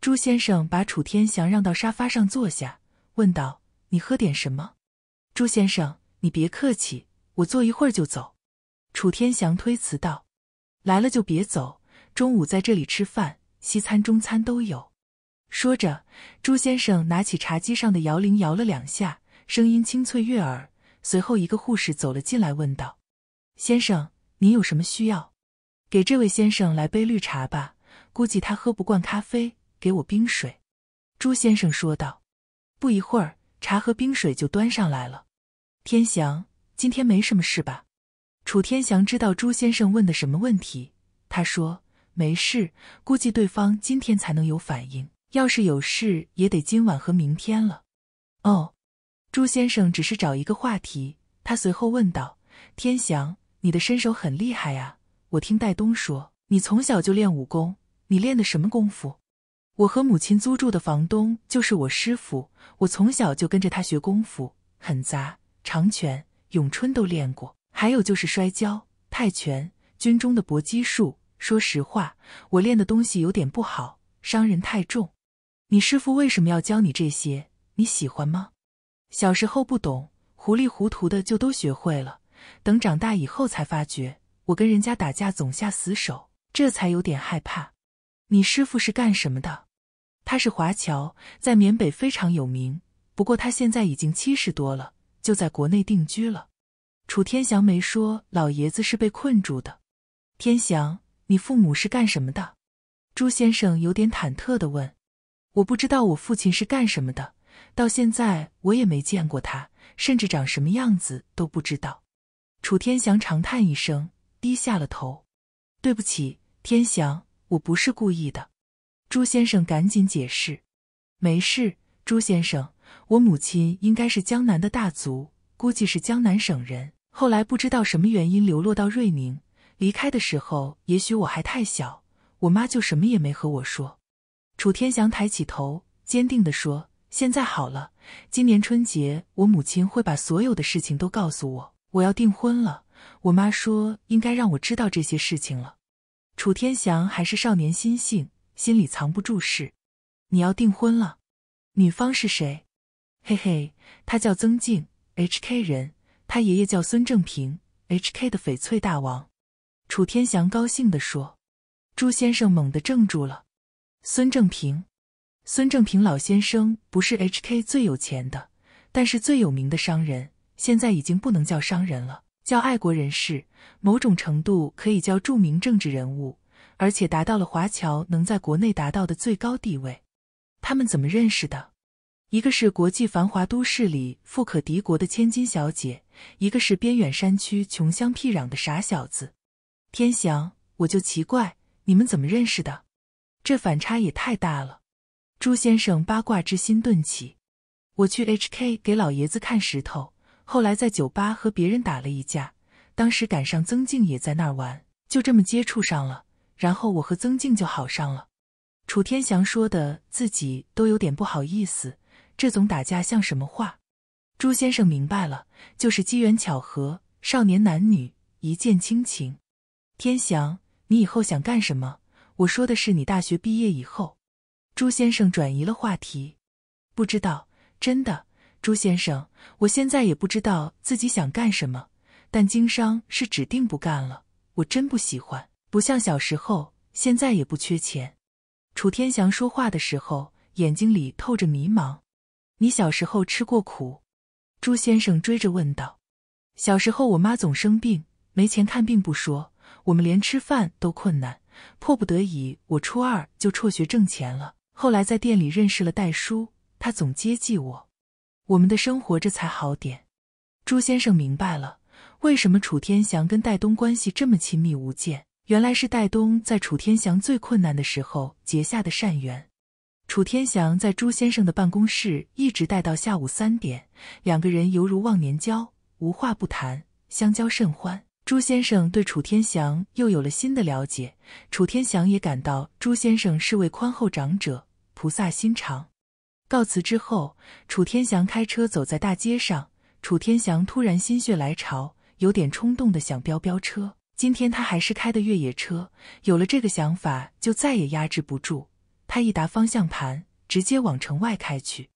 [SPEAKER 1] 朱先生把楚天祥让到沙发上坐下，问道：“你喝点什么？”朱先生。你别客气，我坐一会儿就走。”楚天祥推辞道，“来了就别走，中午在这里吃饭，西餐中餐都有。”说着，朱先生拿起茶几上的摇铃摇了两下，声音清脆悦耳。随后，一个护士走了进来，问道：“先生，您有什么需要？”“给这位先生来杯绿茶吧，估计他喝不惯咖啡。”“给我冰水。”朱先生说道。不一会儿，茶和冰水就端上来了。天祥，今天没什么事吧？楚天祥知道朱先生问的什么问题，他说：“没事，估计对方今天才能有反应。要是有事，也得今晚和明天了。”哦，朱先生只是找一个话题。他随后问道：“天祥，你的身手很厉害啊！我听戴东说你从小就练武功，你练的什么功夫？”我和母亲租住的房东就是我师傅，我从小就跟着他学功夫，很杂。长拳、咏春都练过，还有就是摔跤、泰拳，军中的搏击术。说实话，我练的东西有点不好，伤人太重。你师傅为什么要教你这些？你喜欢吗？小时候不懂，糊里糊涂的就都学会了。等长大以后才发觉，我跟人家打架总下死手，这才有点害怕。你师傅是干什么的？他是华侨，在缅北非常有名。不过他现在已经七十多了。就在国内定居了。楚天祥没说老爷子是被困住的。天祥，你父母是干什么的？朱先生有点忐忑的问。我不知道我父亲是干什么的，到现在我也没见过他，甚至长什么样子都不知道。楚天祥长叹一声，低下了头。对不起，天祥，我不是故意的。朱先生赶紧解释。没事，朱先生。我母亲应该是江南的大族，估计是江南省人。后来不知道什么原因流落到瑞宁，离开的时候也许我还太小，我妈就什么也没和我说。楚天祥抬起头，坚定地说：“现在好了，今年春节我母亲会把所有的事情都告诉我。我要订婚了，我妈说应该让我知道这些事情了。”楚天祥还是少年心性，心里藏不住事。你要订婚了，女方是谁？嘿嘿，他叫曾静，H K 人，他爷爷叫孙正平，H K 的翡翠大王。楚天祥高兴地说。朱先生猛地怔住了。孙正平，孙正平老先生不是 H K 最有钱的，但是最有名的商人，现在已经不能叫商人了，叫爱国人士，某种程度可以叫著名政治人物，而且达到了华侨能在国内达到的最高地位。他们怎么认识的？一个是国际繁华都市里富可敌国的千金小姐，一个是边远山区穷乡僻壤的傻小子。天翔，我就奇怪你们怎么认识的，这反差也太大了。朱先生八卦之心顿起，我去 H K 给老爷子看石头，后来在酒吧和别人打了一架，当时赶上曾静也在那儿玩，就这么接触上了，然后我和曾静就好上了。楚天翔说的自己都有点不好意思。这种打架像什么话？朱先生明白了，就是机缘巧合，少年男女一见倾情。天祥，你以后想干什么？我说的是你大学毕业以后。朱先生转移了话题。不知道，真的，朱先生，我现在也不知道自己想干什么，但经商是指定不干了，我真不喜欢，不像小时候，现在也不缺钱。楚天祥说话的时候，眼睛里透着迷茫。你小时候吃过苦？朱先生追着问道。小时候我妈总生病，没钱看病不说，我们连吃饭都困难。迫不得已，我初二就辍学挣钱了。后来在店里认识了戴叔，他总接济我，我们的生活这才好点。朱先生明白了，为什么楚天祥跟戴东关系这么亲密无间，原来是戴东在楚天祥最困难的时候结下的善缘。楚天祥在朱先生的办公室一直待到下午三点，两个人犹如忘年交，无话不谈，相交甚欢。朱先生对楚天祥又有了新的了解，楚天祥也感到朱先生是位宽厚长者，菩萨心肠。告辞之后，楚天祥开车走在大街上。楚天祥突然心血来潮，有点冲动的想飙飙车。今天他还是开的越野车，有了这个想法，就再也压制不住。他一打方向盘，直接往城外开去。